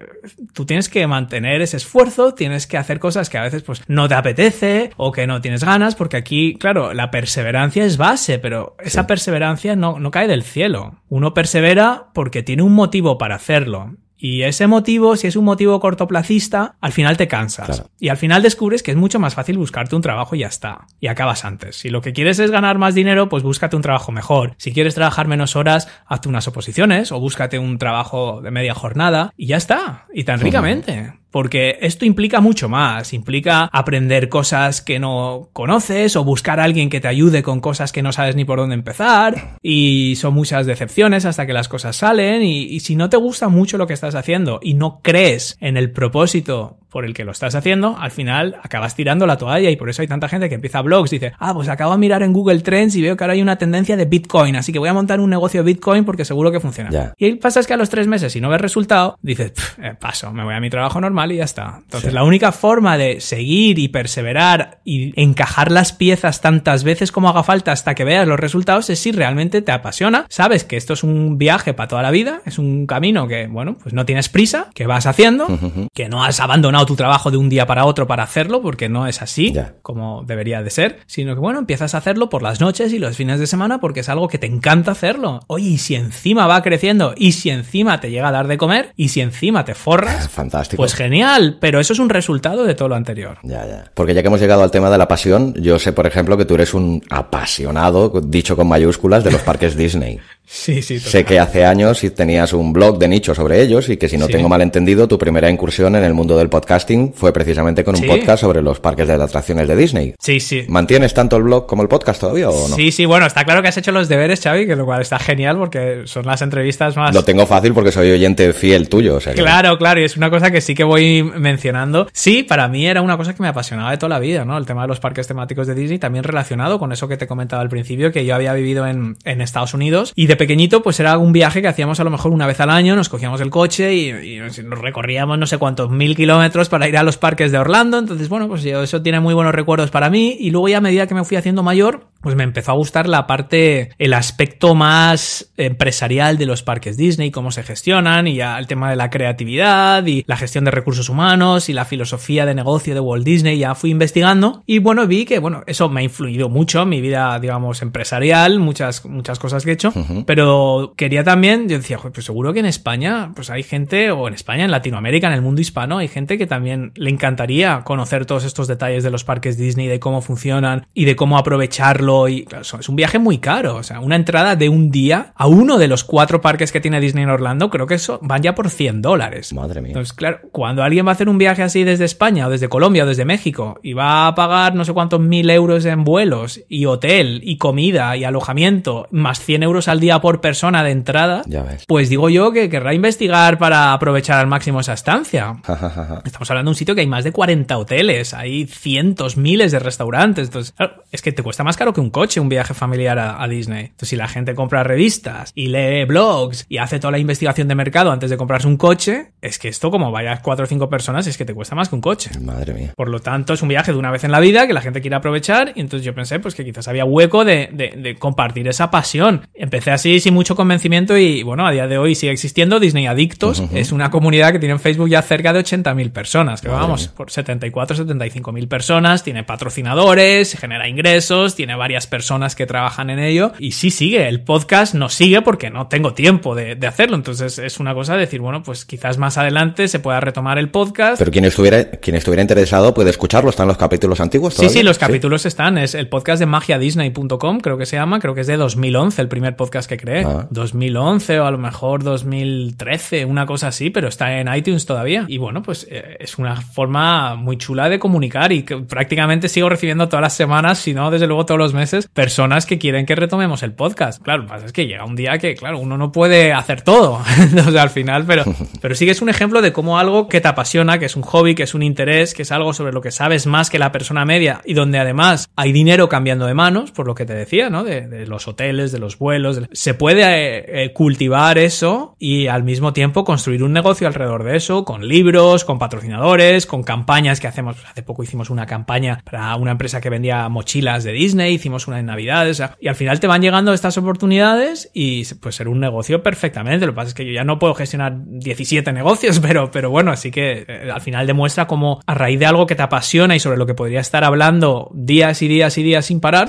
tú tienes que mantener ese esfuerzo, tienes que hacer cosas que a veces pues no te apetece o que no tienes ganas, porque aquí, claro, la perseverancia es base, pero esa perseverancia no, no cae del cielo. Uno persevera porque tiene un motivo para hacerlo. Y ese motivo, si es un motivo cortoplacista, al final te cansas. Y al final descubres que es mucho más fácil buscarte un trabajo y ya está. Y acabas antes. Si lo que quieres es ganar más dinero, pues búscate un trabajo mejor. Si quieres trabajar menos horas, hazte unas oposiciones o búscate un trabajo de media jornada y ya está. Y tan ricamente porque esto implica mucho más, implica aprender cosas que no conoces o buscar a alguien que te ayude con cosas que no sabes ni por dónde empezar y son muchas decepciones hasta que las cosas salen y, si no te gusta mucho lo que estás haciendo y no crees en el propósito por el que lo estás haciendo, al final acabas tirando la toalla y por eso hay tanta gente que empieza blogs, y dice, ah, pues acabo de mirar en Google Trends y veo que ahora hay una tendencia de Bitcoin, así que voy a montar un negocio de Bitcoin porque seguro que funciona. Y ahí pasa es que a los tres meses, si no ves resultado, dices, eh, paso, me voy a mi trabajo normal y ya está. Entonces, la única forma de seguir y perseverar y encajar las piezas tantas veces como haga falta hasta que veas los resultados es si realmente te apasiona, sabes que esto es un viaje para toda la vida, es un camino que, bueno, pues no tienes prisa, que vas haciendo, que no has abandonado tu trabajo de un día para otro para hacerlo, porque no es así como debería de ser, sino que bueno, empiezas a hacerlo por las noches y los fines de semana porque es algo que te encanta hacerlo. Oye, y si encima va creciendo, y si encima te llega a dar de comer, y si encima te forras, ah, fantástico. Pues genial, pero eso es un resultado de todo lo anterior. Ya, ya. Porque ya que hemos llegado al tema de la pasión, yo sé, por ejemplo, que tú eres un apasionado, dicho con mayúsculas, de los parques Disney. Sí, sí. Sé que hace años tenías un blog de nicho sobre ellos y que si no tengo malentendido, tu primera incursión en el mundo del podcasting fue precisamente con un podcast sobre los parques de atracciones de Disney. Sí, sí. ¿Mantienes tanto el blog como el podcast todavía o no? Sí, sí, bueno, está claro que has hecho los deberes, Xavi, que lo cual está genial porque son las entrevistas más... Lo tengo fácil porque soy oyente fiel tuyo. Claro, claro, y es una cosa que sí que voy mencionando. Sí, para mí era una cosa que me apasionaba de toda la vida, ¿no? El tema de los parques temáticos de Disney, también relacionado con eso que te comentaba al principio, que yo había vivido en, en Estados Unidos y de pequeñito, pues era un viaje que hacíamos a lo mejor una vez al año, nos cogíamos el coche y, nos recorríamos no sé cuántos mil kilómetros para ir a los parques de Orlando. Entonces, bueno, pues yo, eso tiene muy buenos recuerdos para mí. Y luego ya a medida que me fui haciendo mayor, pues me empezó a gustar la parte, el aspecto más empresarial de los parques Disney, cómo se gestionan y ya el tema de la creatividad y la gestión de recursos humanos y la filosofía de negocio de Walt Disney. Ya fui investigando y bueno, vi que, bueno, eso me ha influido mucho en mi vida, digamos, empresarial, muchas, muchas cosas que he hecho. Pero quería también, yo decía, pues seguro que en España, pues hay gente, o en España, en Latinoamérica, en el mundo hispano, hay gente que también le encantaría conocer todos estos detalles de los parques Disney, de cómo funcionan y de cómo aprovecharlo. Y es un viaje muy caro. O sea, una entrada de un día a uno de los cuatro parques que tiene Disney en Orlando, creo que eso van ya por 100 dólares. Madre mía. Entonces, claro, cuando alguien va a hacer un viaje así desde España o desde Colombia o desde México y va a pagar no sé cuántos mil euros en vuelos y hotel y comida y alojamiento más 100 euros al día por persona de entrada, pues digo yo que querrá investigar para aprovechar al máximo esa estancia. Estamos hablando de un sitio que hay más de 40 hoteles, hay cientos, miles de restaurantes. Entonces, es que te cuesta más caro que un coche un viaje familiar a, Disney. Entonces, si la gente compra revistas y lee blogs y hace toda la investigación de mercado antes de comprarse un coche, es que esto, como vayas cuatro o cinco personas, es que te cuesta más que un coche. Madre mía. Por lo tanto, es un viaje de una vez en la vida que la gente quiere aprovechar. Y entonces yo pensé, pues que quizás había hueco de compartir esa pasión. Empecé a Sí, sí, mucho convencimiento y bueno, a día de hoy sigue existiendo Disney Adictos. Es una comunidad que tiene en Facebook ya cerca de 80.000 personas, que vamos, por 74, 75.000 personas, tiene patrocinadores, genera ingresos, tiene varias personas que trabajan en ello y sí sigue. El podcast no sigue porque no tengo tiempo de, hacerlo. Entonces es una cosa de decir, bueno, pues quizás más adelante se pueda retomar el podcast. Pero quien estuviera, quien estuviera interesado puede escucharlo, están los capítulos antiguos. ¿todavía? Sí, sí, los capítulos están. Es el podcast de magiadisney.com, creo que se llama, creo que es de 2011, el primer podcast que cree. 2011 ah. o a lo mejor 2013, una cosa así, pero está en iTunes todavía. Y bueno, pues eh, es una forma muy chula de comunicar y prácticamente sigo recibiendo todas las semanas, si no, desde luego todos los meses, personas que quieren que retomemos el podcast. Claro, lo es que llega un día que, claro, uno no puede hacer todo o sea, al final, pero, pero sí que es un ejemplo de cómo algo que te apasiona, que es un hobby, que es un interés, que es algo sobre lo que sabes más que la persona media y donde además hay dinero cambiando de manos, por lo que te decía, ¿no? De, los hoteles, de los vuelos, de se puede eh, eh, cultivar eso y al mismo tiempo construir un negocio alrededor de eso, con libros, con patrocinadores, con campañas que hacemos. Hace poco hicimos una campaña para una empresa que vendía mochilas de Disney, hicimos una en Navidades, y al final te van llegando estas oportunidades y pues ser un negocio perfectamente. Lo que pasa es que yo ya no puedo gestionar 17 negocios, pero, pero bueno, así que eh, al final demuestra como a raíz de algo que te apasiona y sobre lo que podría estar hablando días y días y días sin parar,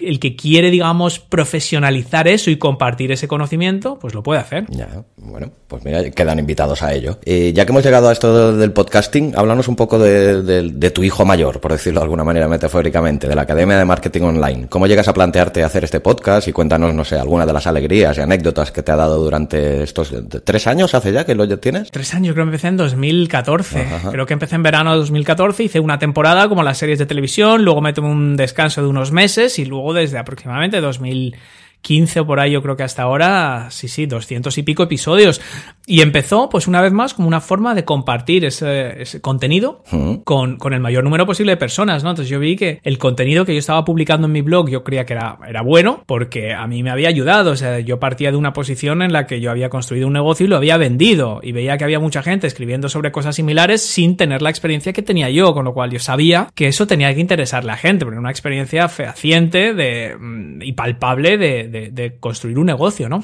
el que quiere, digamos, profesionalizar eso y compartir ese conocimiento, pues lo puede hacer. Ya, bueno, pues mira, quedan invitados a ello. Eh, ya que hemos llegado a esto del podcasting, háblanos un poco de, tu hijo mayor, por decirlo de alguna manera metafóricamente, de la Academia de Marketing Online. ¿Cómo llegas a plantearte hacer este podcast? Y cuéntanos, no sé, alguna de las alegrías y anécdotas que te ha dado durante estos tres años, hace ya que lo tienes. Tres años, creo que empecé en 2014. Creo que empecé en verano de 2014, hice una temporada como las series de televisión, luego me tomé un descanso de unos meses y luego desde aproximadamente 2000 15 o por ahí, yo creo que hasta ahora, sí, sí, 200 y pico episodios. Y empezó, pues una vez más, como una forma de compartir ese, contenido con, con, el mayor número posible de personas, ¿no? Entonces yo vi que el contenido que yo estaba publicando en mi blog yo creía que era, era bueno porque a mí me había ayudado, o sea, yo partía de una posición en la que yo había construido un negocio y lo había vendido y veía que había mucha gente escribiendo sobre cosas similares sin tener la experiencia que tenía yo, con lo cual yo sabía que eso tenía que interesarle a la gente, pero era una experiencia fehaciente de, mm, y palpable de de, construir un negocio, ¿no?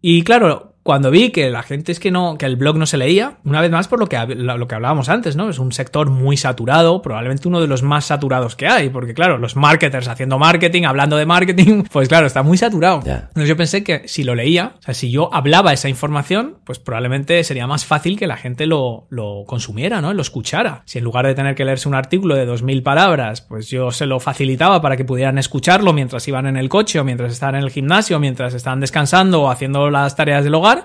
Y claro, cuando vi que la gente es que no, que el blog no se leía, una vez más por lo que, lo que hablábamos antes, ¿no? Es un sector muy saturado, probablemente uno de los más saturados que hay, porque claro, los marketers haciendo marketing, hablando de marketing, pues claro, está muy saturado. Entonces yo pensé que si lo leía, o sea, si yo hablaba esa información, pues probablemente sería más fácil que la gente lo, lo consumiera, ¿no? Lo escuchara. Si en lugar de tener que leerse un artículo de 2.000 palabras, pues yo se lo facilitaba para que pudieran escucharlo mientras iban en el coche o mientras estaban en el gimnasio, mientras estaban descansando o haciendo las tareas del hogar, are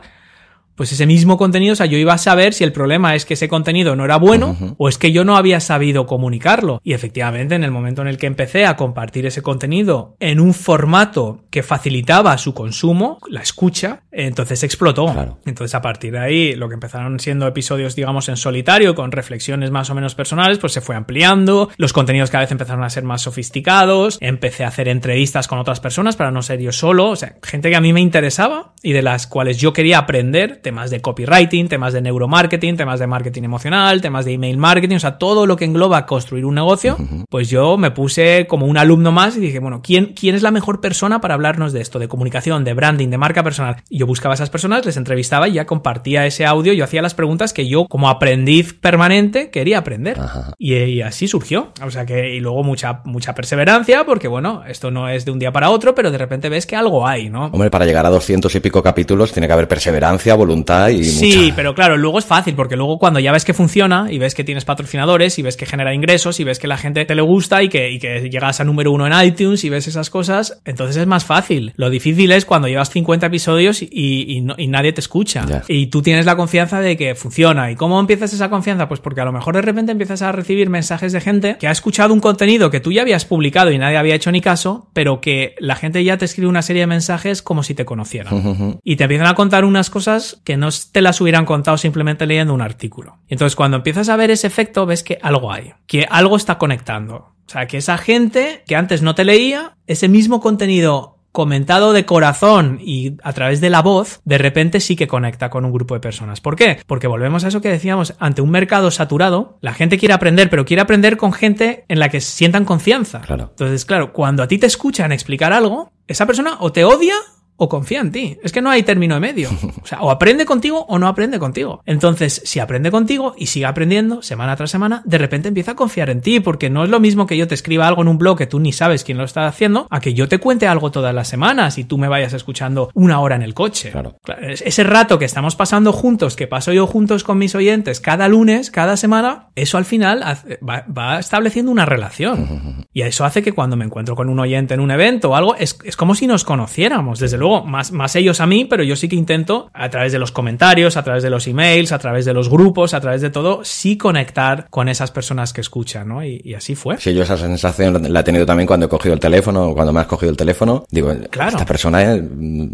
pues ese mismo contenido, o sea, yo iba a saber si el problema es que ese contenido no era bueno o es que yo no había sabido comunicarlo. Y efectivamente, en el momento en el que empecé a compartir ese contenido en un formato que facilitaba su consumo, la escucha, entonces explotó. Entonces, a partir de ahí, lo que empezaron siendo episodios, digamos, en solitario, con reflexiones más o menos personales, pues se fue ampliando, los contenidos cada vez empezaron a ser más sofisticados, empecé a hacer entrevistas con otras personas para no ser yo solo, o sea, gente que a mí me interesaba y de las cuales yo quería aprender temas de copywriting, temas de neuromarketing, temas de marketing emocional, temas de email marketing, o sea, todo lo que engloba construir un negocio, pues yo me puse como un alumno más y dije, bueno, ¿quién, quién es la mejor persona para hablarnos de esto, de comunicación, de branding, de marca personal? Y yo buscaba a esas personas, les entrevistaba y ya compartía ese audio, yo hacía las preguntas que yo como aprendiz permanente quería aprender. Y, así surgió. O sea que, y luego mucha, mucha perseverancia, porque bueno, esto no es de un día para otro, pero de repente ves que algo hay, ¿no? Hombre, para llegar a doscientos y pico capítulos tiene que haber perseverancia, voluntad Sí, pero claro, luego es fácil, porque luego cuando ya ves que funciona y ves que tienes patrocinadores y ves que genera ingresos y ves que la gente te le gusta y que, llegas a número uno en iTunes y ves esas cosas, entonces es más fácil. Lo difícil es cuando llevas 50 episodios y, nadie te escucha. Y tú tienes la confianza de que funciona. ¿Y cómo empiezas esa confianza? Pues porque a lo mejor de repente empiezas a recibir mensajes de gente que ha escuchado un contenido que tú ya habías publicado y nadie había hecho ni caso, pero que la gente ya te escribe una serie de mensajes como si te conocieran. Y te empiezan a contar unas cosas que no te las hubieran contado simplemente leyendo un artículo. entonces cuando empiezas a ver ese efecto, ves que algo hay, que algo está conectando. O sea, que esa gente que antes no te leía, ese mismo contenido comentado de corazón y a través de la voz, de repente sí que conecta con un grupo de personas. ¿Por qué? Porque volvemos a eso que decíamos, ante un mercado saturado, la gente quiere aprender, pero quiere aprender con gente en la que sientan confianza. Claro. Entonces, claro, cuando a ti te escuchan explicar algo, esa persona o te odia o confía en ti. Es que no hay término de medio. O sea, o aprende contigo o no aprende contigo. Entonces, si aprende contigo y sigue aprendiendo semana tras semana, de repente empieza a confiar en ti, porque no es lo mismo que yo te escriba algo en un blog que tú ni sabes quién lo está haciendo, a que yo te cuente algo todas las semanas y tú me vayas escuchando una hora en el coche. Ese rato que estamos pasando juntos, que paso yo juntos con mis oyentes cada lunes, cada semana, eso al final va, estableciendo una relación. Y eso hace que cuando me encuentro con un oyente en un evento o algo, es, es como si nos conociéramos. Desde luego, más, ellos a mí, pero yo sí que intento, a través de los comentarios, a través de los emails, a través de los grupos, a través de todo, sí conectar con esas personas que escuchan, ¿no? Y, así fue. Sí, yo esa sensación la he tenido también cuando he cogido el teléfono, cuando me has cogido el teléfono. Digo, claro. esta persona eh,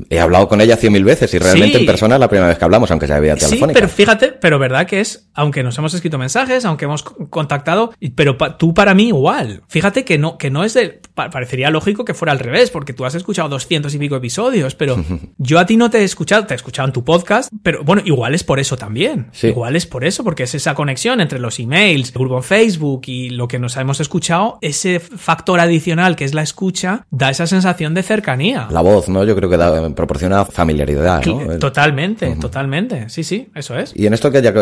he, hablado con ella cien mil veces y realmente en persona es la primera vez que hablamos, aunque sea había telefónica. Sí, pero fíjate, pero verdad que es, aunque nos hemos escrito mensajes, aunque hemos contactado, pero tú para mí igual. Fíjate que no, que no es de, parecería lógico que fuera al revés, porque tú has escuchado doscientos y pico episodios pero yo a ti no te he escuchado, te he escuchado en tu podcast, pero bueno, igual es por eso también. Igual es por eso, porque es esa conexión entre los emails, el grupo Facebook y lo que nos hemos escuchado, ese factor adicional que es la escucha, da esa sensación de cercanía. La voz, ¿no? Yo creo que proporciona familiaridad, Totalmente, totalmente. Sí, sí, eso es. Y en esto que ya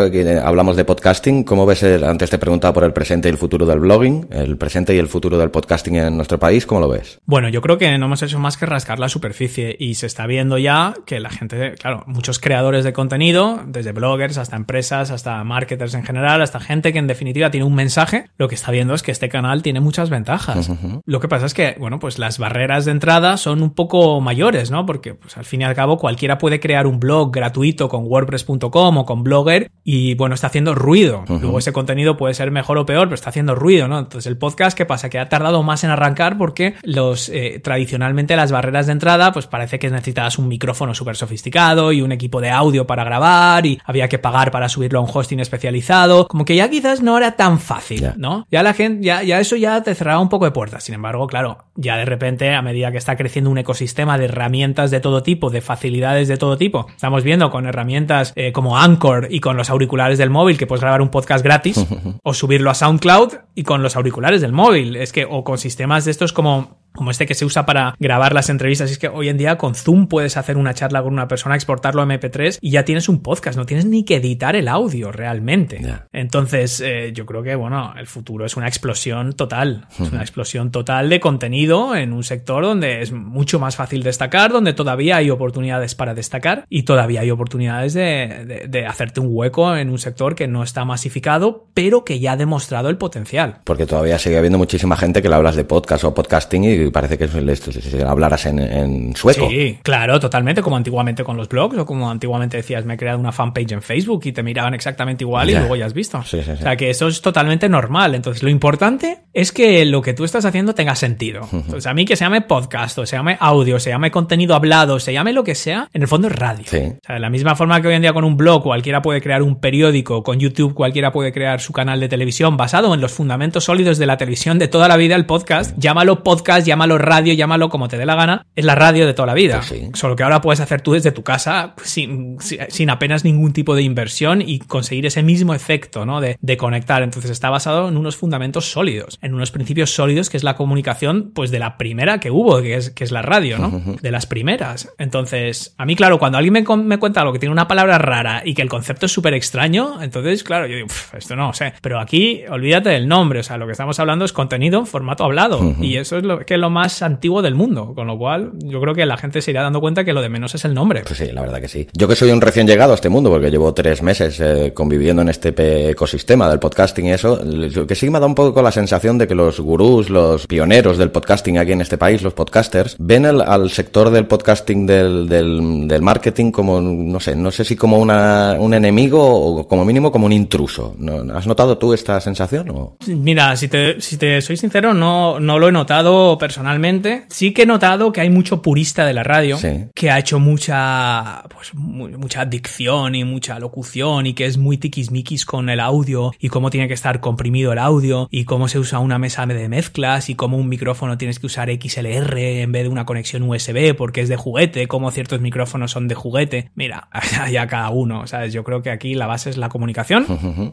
hablamos de podcasting, ¿cómo ves antes te preguntaba por el presente y el futuro del blogging, el presente y el futuro del podcasting en nuestro país, ¿cómo lo ves? Bueno, yo creo que no hemos hecho más que rascar la superficie y se está viendo ya que la gente, claro, muchos creadores de contenido, desde bloggers hasta empresas, hasta marketers en general, hasta gente que en definitiva tiene un mensaje, lo que está viendo es que este canal tiene muchas ventajas. Lo que pasa es que, bueno, pues las barreras de entrada son un poco mayores, ¿no? Porque pues, al fin y al cabo cualquiera puede crear un blog gratuito con wordpress.com o con Blogger y, bueno, está haciendo ruido. Luego ese contenido puede ser mejor o peor, pero está haciendo ruido, ¿no? Entonces el podcast, ¿qué pasa? Que ha tardado más en arrancar porque los eh, tradicionalmente las barreras de entrada, pues parece que que necesitabas un micrófono súper sofisticado y un equipo de audio para grabar y había que pagar para subirlo a un hosting especializado. Como que ya quizás no era tan fácil, ¿no? Ya la gente, ya, ya eso ya te cerraba un poco de puertas. Sin embargo, claro, ya de repente, a medida que está creciendo un ecosistema de herramientas de todo tipo, de facilidades de todo tipo, estamos viendo con herramientas eh, como Anchor y con los auriculares del móvil que puedes grabar un podcast gratis o subirlo a SoundCloud y con los auriculares del móvil. Es que, o con sistemas de estos como como este que se usa para grabar las entrevistas. Y es que hoy en día con Zoom puedes hacer una charla con una persona, exportarlo a MP3 y ya tienes un podcast, no tienes ni que editar el audio realmente. Entonces, eh, yo creo que, bueno, el futuro es una explosión total, es una explosión total de contenido en un sector donde es mucho más fácil destacar, donde todavía hay oportunidades para destacar y todavía hay oportunidades de, de hacerte un hueco en un sector que no está masificado, pero que ya ha demostrado el potencial. Porque todavía sigue habiendo muchísima gente que le hablas de podcast o podcasting y parece que es esto, si hablaras en, sueco. Sí, claro, totalmente, como antiguamente con los blogs o como antiguamente decías, me he creado una fanpage en Facebook y te miraban exactamente igual y luego ya has visto. O sea que eso es totalmente normal. Entonces, lo importante es que lo que tú estás haciendo tenga sentido. Entonces, a mí que se llame podcast o se llame audio, se llame contenido hablado, se llame lo que sea, en el fondo es radio. O sea, de la misma forma que hoy en día con un blog cualquiera puede crear un periódico, con YouTube cualquiera puede crear su canal de televisión basado en los fundamentos sólidos de la televisión de toda la vida, el podcast, llámalo podcast, llámalo radio, llámalo como te dé la gana, es la radio de toda la vida. Pues Solo que ahora puedes hacer tú desde tu casa pues, sin, apenas ningún tipo de inversión y conseguir ese mismo efecto, ¿no? De, conectar. Entonces está basado en unos fundamentos sólidos, en unos principios sólidos que es la comunicación, pues de la primera que hubo, que es, que es la radio, ¿no? De las primeras. Entonces, a mí, claro, cuando alguien me, cuenta algo que tiene una palabra rara y que el concepto es súper extraño, entonces, claro, yo digo, esto no sé. pero aquí, olvídate del nombre, o sea, lo que estamos hablando es contenido en formato hablado. Y eso es lo que lo más antiguo del mundo, con lo cual yo creo que la gente se irá dando cuenta que lo de menos es el nombre. Pues sí, la verdad que sí. Yo que soy un recién llegado a este mundo, porque llevo tres meses eh, conviviendo en este ecosistema del podcasting y eso, lo que sí me da un poco la sensación de que los gurús, los pioneros del podcasting aquí en este país, los podcasters, ven al sector del podcasting del, del, marketing como, no sé, no sé si como una, un enemigo o como mínimo como un intruso. ¿Has notado tú esta sensación? Mira, si te, si te soy sincero, no, no lo he notado personalmente personalmente, sí que he notado que hay mucho purista de la radio que ha hecho mucha, pues, mucha dicción y mucha locución y que es muy tiquismiquis con el audio y cómo tiene que estar comprimido el audio y cómo se usa una mesa de mezclas y cómo un micrófono tienes que usar XLR en vez de una conexión USB porque es de juguete, cómo ciertos micrófonos son de juguete. Mira, ya cada uno, ¿sabes? Yo creo que aquí la base es la comunicación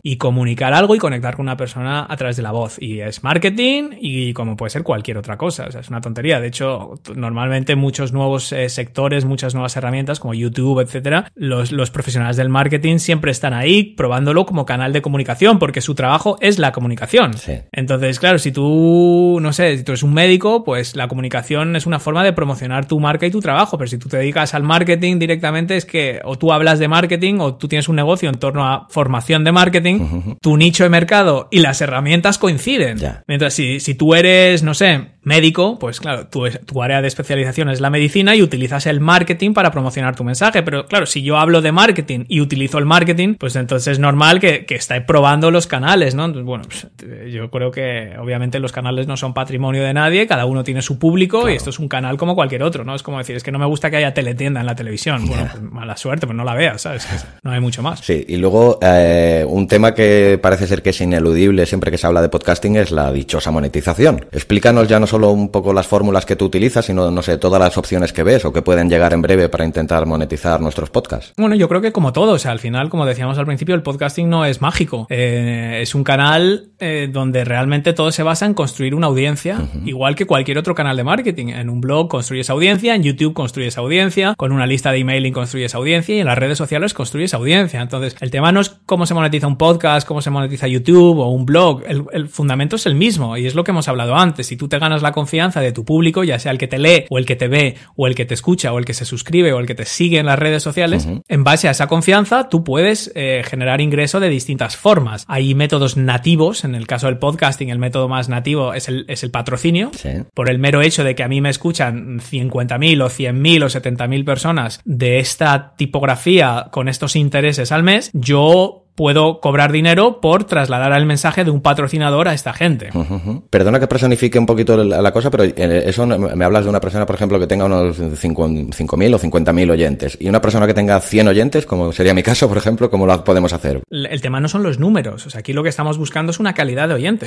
y comunicar algo y conectar con una persona a través de la voz. Y es marketing y como puede ser cualquier otra cosa o sea, es una tontería. De hecho, normalmente muchos nuevos eh, sectores, muchas nuevas herramientas como YouTube, etcétera, los, profesionales del marketing siempre están ahí probándolo como canal de comunicación, porque su trabajo es la comunicación. Entonces, claro, si tú, no sé, si tú eres un médico, pues la comunicación es una forma de promocionar tu marca y tu trabajo, pero si tú te dedicas al marketing directamente es que o tú hablas de marketing o tú tienes un negocio en torno a formación de marketing, tu nicho de mercado y las herramientas coinciden. Mientras si, si tú eres, no sé, médico, pues claro, tu, tu, área de especialización es la medicina y utilizas el marketing para promocionar tu mensaje. Pero claro, si yo hablo de marketing y utilizo el marketing, pues entonces es normal que, que esté probando los canales, ¿no? bueno, pues, yo creo que obviamente los canales no son patrimonio de nadie, cada uno tiene su público y esto es un canal como cualquier otro, ¿no? Es como decir, es que no me gusta que haya teletienda en la televisión. Bueno, pues, mala suerte, pues no la veas, ¿sabes? No hay mucho más. Sí, y luego eh, un tema que parece ser que es ineludible siempre que se habla de podcasting es la dichosa monetización. Explícanos ya no un poco las fórmulas que tú utilizas, sino, no sé, todas las opciones que ves o que pueden llegar en breve para intentar monetizar nuestros podcasts? Bueno, yo creo que como todo, o sea, al final, como decíamos al principio, el podcasting no es mágico. Eh, es un canal eh, donde realmente todo se basa en construir una audiencia, igual que cualquier otro canal de marketing. En un blog construyes audiencia, en YouTube construyes audiencia, con una lista de emailing construyes audiencia y en las redes sociales construyes audiencia. Entonces, el tema no es cómo se monetiza un podcast, cómo se monetiza YouTube o un blog. el fundamento es el mismo y es lo que hemos hablado antes. Si tú te ganas la confianza de tu público, ya sea el que te lee o el que te ve o el que te escucha o el que se suscribe o el que te sigue en las redes sociales, en base a esa confianza tú puedes eh, generar ingreso de distintas formas. Hay métodos nativos, en el caso del podcasting el método más nativo es el, es el patrocinio, por el mero hecho de que a mí me escuchan 50.000 o 100.000 o 70.000 personas de esta tipografía con estos intereses al mes, yo puedo cobrar dinero por trasladar el mensaje de un patrocinador a esta gente. Perdona que personifique un poquito la, cosa, pero eh, eso me hablas de una persona, por ejemplo, que tenga unos 5.000 o 50.000 oyentes. Y una persona que tenga 100 oyentes, como sería mi caso, por ejemplo, ¿cómo lo podemos hacer? El tema no son los números. O sea, aquí lo que estamos buscando es una calidad de oyente.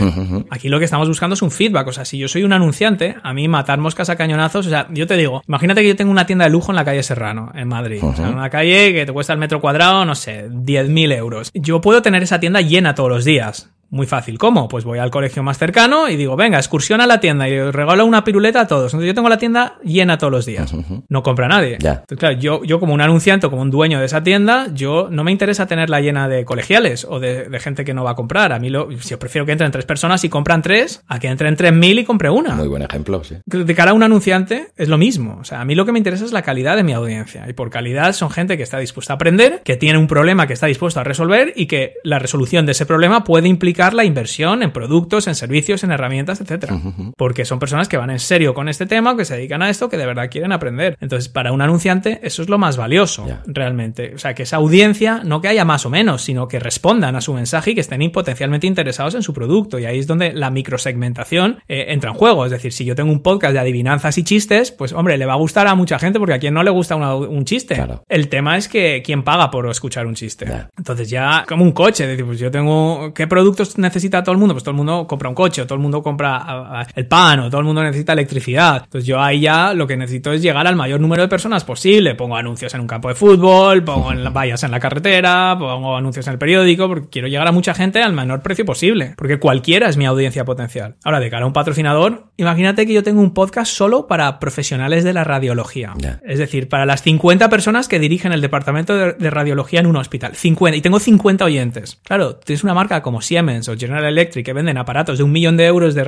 Aquí lo que estamos buscando es un feedback. O sea, si yo soy un anunciante, a mí matar moscas a cañonazos, o sea, yo te digo, imagínate que yo tengo una tienda de lujo en la calle Serrano, en Madrid. una calle que te cuesta el metro cuadrado, no sé, 10.000 euros yo puedo tener esa tienda llena todos los días. Muy fácil. ¿Cómo? Pues voy al colegio más cercano y digo, venga, excursión a la tienda y regalo una piruleta a todos. Entonces yo tengo la tienda llena todos los días. No compra nadie. claro, yo, yo como un anunciante, como un dueño de esa tienda, yo no me interesa tenerla llena de colegiales o de, gente que no va a comprar. A mí lo, yo prefiero que entren tres personas y compran tres a que entren tres mil y compre una. Muy buen ejemplo, sí. De cara a un anunciante es lo mismo. O sea, a mí lo que me interesa es la calidad de mi audiencia. Y por calidad son gente que está dispuesta a aprender, que tiene un problema que está dispuesto a resolver y que la resolución de ese problema puede implicar la inversión en productos, en servicios, en herramientas, etcétera. Porque son personas que van en serio con este tema, que se dedican a esto, que de verdad quieren aprender. Entonces, para un anunciante, eso es lo más valioso, realmente. O sea, que esa audiencia no que haya más o menos, sino que respondan a su mensaje y que estén potencialmente interesados en su producto. Y ahí es donde la microsegmentación eh, entra en juego. Es decir, si yo tengo un podcast de adivinanzas y chistes, pues hombre, le va a gustar a mucha gente porque a quien no le gusta un chiste. El tema es que quién paga por escuchar un chiste. Entonces ya como un coche, decir, pues yo tengo qué producto necesita todo el mundo? Pues todo el mundo compra un coche, todo el mundo compra el pan, o todo el mundo necesita electricidad. Entonces yo ahí ya lo que necesito es llegar al mayor número de personas posible. Pongo anuncios en un campo de fútbol, pongo vallas en la carretera, pongo anuncios en el periódico, porque quiero llegar a mucha gente al menor precio posible, porque cualquiera es mi audiencia potencial. Ahora, de cara a un patrocinador, imagínate que yo tengo un podcast solo para profesionales de la radiología. Es decir, para las 50 personas que dirigen el departamento de, radiología en un hospital. 50, y tengo 50 oyentes. Claro, tienes una marca como Siemens o General Electric que venden aparatos de un millón de euros de,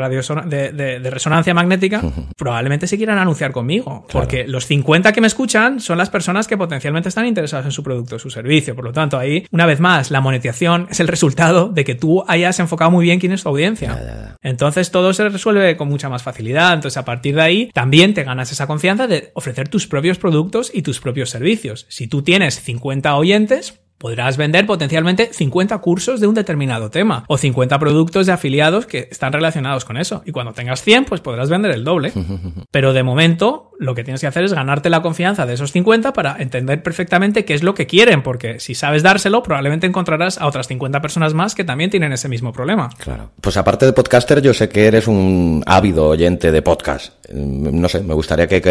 de, resonancia magnética, probablemente se quieran anunciar conmigo. Porque los 50 que me escuchan son las personas que potencialmente están interesadas en su producto o su servicio. Por lo tanto, ahí, una vez más, la monetización es el resultado de que tú hayas enfocado muy bien quién es tu audiencia. Entonces, todo se resuelve con mucha más facilidad. Entonces, a partir de ahí, también te ganas esa confianza de ofrecer tus propios productos y tus propios servicios. Si tú tienes 50 oyentes, podrás vender potencialmente 50 cursos de un determinado tema o 50 productos de afiliados que están relacionados con eso. Y cuando tengas 100, pues podrás vender el doble. Pero de momento, lo que tienes que hacer es ganarte la confianza de esos 50 para entender perfectamente qué es lo que quieren, porque si sabes dárselo, probablemente encontrarás a otras 50 personas más que también tienen ese mismo problema. Claro. Pues aparte de podcaster, yo sé que eres un ávido oyente de podcast. Mm, no sé, me gustaría que, que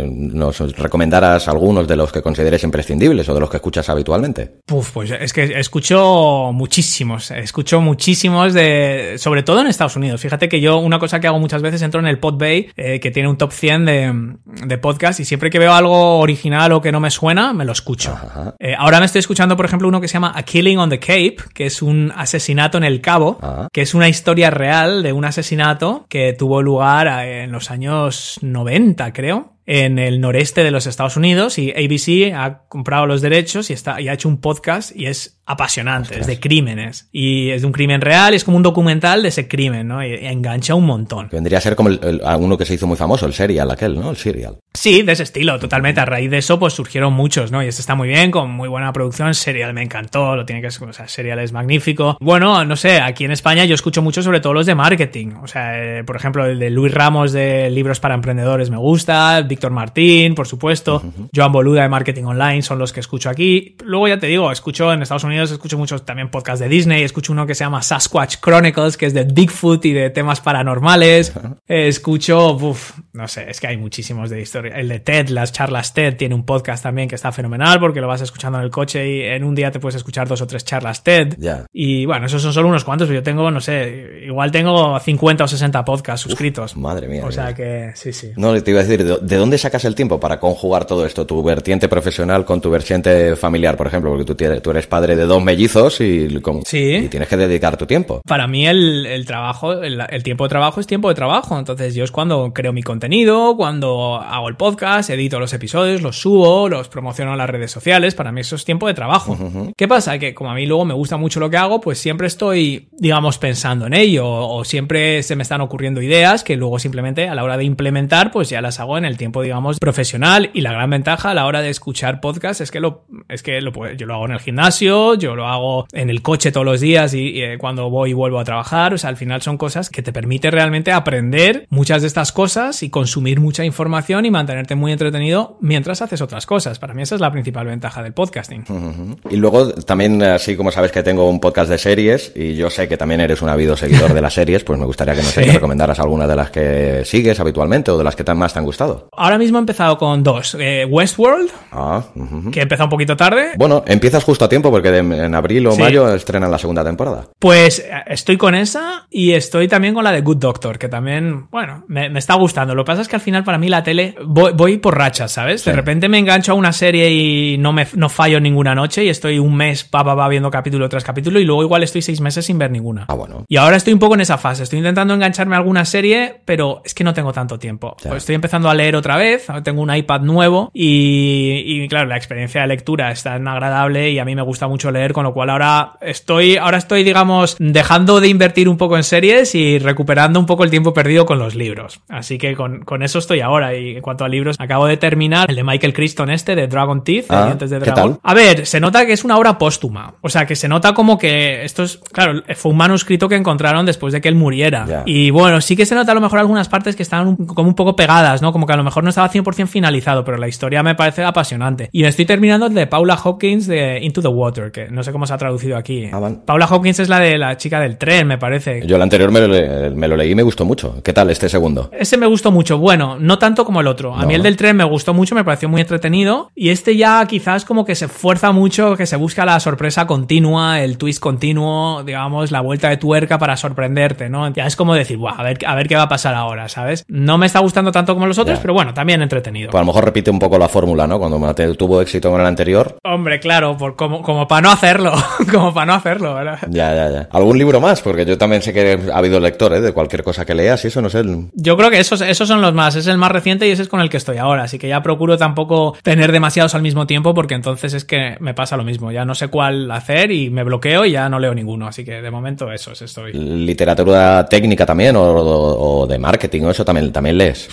eh, nos recomendaras algunos de los que consideres imprescindibles o de los que escuchas habitualmente. Puf, pues es que escucho muchísimos, escucho muchísimos de, sobre todo en Estados Unidos. Fíjate que yo una cosa que hago muchas veces entro en el Podbay, eh, que tiene un top 100 de, de podcast y siempre que veo algo original o que no me suena, me lo escucho. Eh, ahora me estoy escuchando, por ejemplo, uno que se llama A Killing on the Cape, que es un asesinato en el Cabo, ah. que es una historia real de un asesinato que tuvo lugar eh, en los años 90, creo en el noreste de los Estados Unidos y ABC ha comprado los derechos y, está, y ha hecho un podcast y es apasionante, es de crímenes. Y es de un crimen real, y es como un documental de ese crimen, ¿no? Y, engancha un montón. vendría a ser como uno que se hizo muy famoso, el serial aquel, ¿no? El serial. Sí, de ese estilo, totalmente. A raíz de eso, pues surgieron muchos, ¿no? Y este está muy bien, con muy buena producción. Serial me encantó, lo tiene que ser, o sea, serial es magnífico. Bueno, no sé, aquí en España yo escucho mucho sobre todo los de marketing. O sea, eh, por ejemplo, el de Luis Ramos de Libros para Emprendedores me gusta, Víctor Martín, por supuesto, Joan Boluda de Marketing Online, son los que escucho aquí. Luego ya te digo, escucho en Estados Unidos, escucho muchos también podcasts de Disney, escucho uno que se llama Sasquatch Chronicles, que es de Bigfoot y de temas paranormales. Escucho, uff, no sé, es que hay muchísimos de historia. El de TED, las charlas TED, tiene un podcast también que está fenomenal porque lo vas escuchando en el coche y en un día te puedes escuchar dos o tres charlas TED. Y bueno, esos son solo unos cuantos, pero yo tengo, no sé, igual tengo 50 o 60 podcasts suscritos. madre mía. O sea que, sí, sí. No, te iba a decir, de dónde sacas el tiempo para conjugar todo esto? Tu vertiente profesional con tu vertiente familiar, por ejemplo, porque tú, tienes, tú eres padre de dos mellizos y, tienes que dedicar tu tiempo. Para mí el, trabajo, el, tiempo de trabajo es tiempo de trabajo. Entonces yo es cuando creo mi contenido, cuando hago el podcast, edito los episodios, los subo, los promociono en las redes sociales. Para mí eso es tiempo de trabajo. ¿Qué pasa? Que como a mí luego me gusta mucho lo que hago, pues siempre estoy, digamos, pensando en ello o siempre se me están ocurriendo ideas que luego simplemente a la hora de implementar, pues ya las hago en el tiempo digamos, profesional. Y la gran ventaja a la hora de escuchar podcast es que lo, es que lo, yo lo hago en el gimnasio, yo lo hago en el coche todos los días y, eh, cuando voy y vuelvo a trabajar. O sea, al final son cosas que te permite realmente aprender muchas de estas cosas y consumir mucha información y mantenerte muy entretenido mientras haces otras cosas. Para mí esa es la principal ventaja del podcasting. Y luego también, así como sabes que tengo un podcast de series y yo sé que también eres un habido seguidor de las series, pues me gustaría que nos recomendaras alguna de las que sigues habitualmente o de las que más te han gustado ahora mismo he empezado con dos. Eh, Westworld, ah, que empieza un poquito tarde. Bueno, empiezas justo a tiempo porque en abril o mayo estrenan la segunda temporada. Pues eh, estoy con esa y estoy también con la de Good Doctor, que también, bueno, me, está gustando. Lo que pasa es que al final para mí la tele voy, por rachas, ¿sabes? De repente me engancho a una serie y no, me, no fallo ninguna noche y estoy un mes pa, pa, pa, viendo capítulo tras capítulo y luego igual estoy seis meses sin ver ninguna. Ah, bueno. Y ahora estoy un poco en esa fase. Estoy intentando engancharme a alguna serie, pero es que no tengo tanto tiempo. Pues estoy empezando a leer otra Vez, vez. Tengo un iPad nuevo y, claro, la experiencia de lectura es tan agradable y a mí me gusta mucho leer, con lo cual ahora estoy, ahora estoy, digamos, dejando de invertir un poco en series y recuperando un poco el tiempo perdido con los libros. Así que con, eso estoy ahora. Y en cuanto a libros, acabo de terminar el de Michael Crichton este, de Dragon Teeth, ah, antes de Dragón. A ver, se nota que es una obra póstuma. O sea, que se nota como que esto es, claro, fue un manuscrito que encontraron después de que él muriera. Y bueno, sí que se nota a lo mejor algunas partes que están como un poco pegadas, ¿no? Como que a lo mejor no estaba 100% finalizado, pero la historia me parece apasionante. Y estoy terminando el de Paula Hawkins de Into the Water, que no sé cómo se ha traducido aquí. Ah, Paula Hawkins es la de la chica del tren, me parece. Yo el anterior me lo, leí y me gustó mucho. ¿Qué tal este segundo? Ese me gustó mucho. Bueno, no tanto como el otro. A mí el del tren me gustó mucho, me pareció muy entretenido. Y este ya quizás como que se fuerza mucho, que se busca la sorpresa continua, el twist continuo, digamos, la vuelta de tuerca para sorprenderte, ¿no? Ya es como decir, a ver, a ver qué va a pasar ahora, ¿sabes? No me está gustando tanto como los otros, pero bueno, también entretenido. Pues a lo mejor repite un poco la fórmula, ¿no? Cuando tuvo éxito con el anterior. Hombre, claro, por, como, como para no hacerlo, como para no hacerlo, ¿verdad? Ya, ya, ya. ¿Algún libro más? Porque yo también sé que ha habido lectores ¿eh? de cualquier cosa que leas y eso, no sé. El... Yo creo que esos, esos son los más, es el más reciente y ese es con el que estoy ahora, así que ya procuro tampoco tener demasiados al mismo tiempo porque entonces es que me pasa lo mismo, ya no sé cuál hacer y me bloqueo y ya no leo ninguno, así que de momento eso es estoy. Literatura técnica también o, de marketing o eso también, también lees.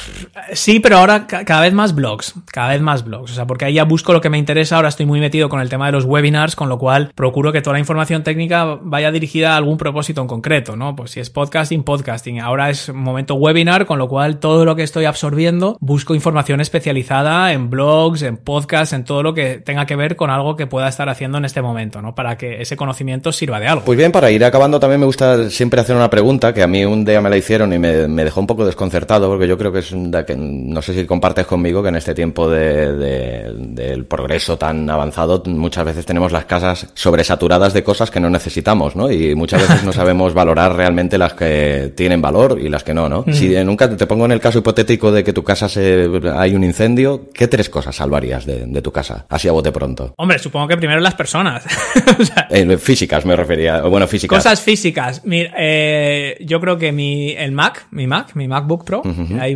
Sí, pero ahora cada vez más blogs, cada vez más blogs, o sea, porque ahí ya busco lo que me interesa, ahora estoy muy metido con el tema de los webinars, con lo cual procuro que toda la información técnica vaya dirigida a algún propósito en concreto, ¿no? Pues si es podcasting, podcasting, ahora es momento webinar, con lo cual todo lo que estoy absorbiendo busco información especializada en blogs, en podcasts, en todo lo que tenga que ver con algo que pueda estar haciendo en este momento, ¿no? Para que ese conocimiento sirva de algo. Pues bien, para ir acabando también me gusta siempre hacer una pregunta que a mí un día me la hicieron y me, dejó un poco desconcertado porque yo creo que es una que no sé si que compartes conmigo que en este tiempo de, del progreso tan avanzado muchas veces tenemos las casas sobresaturadas de cosas que no necesitamos, ¿no? Y muchas veces no sabemos valorar realmente las que tienen valor y las que no, ¿no? Si nunca te pongo en el caso hipotético de que tu casa se, hay un incendio, ¿qué tres cosas salvarías de, tu casa? Así a bote pronto. Hombre, supongo que primero las personas. Eh, físicas me refería. Bueno, físicas. Cosas físicas. Eh, yo creo que mi, el Mac, mi Mac, mi MacBook Pro,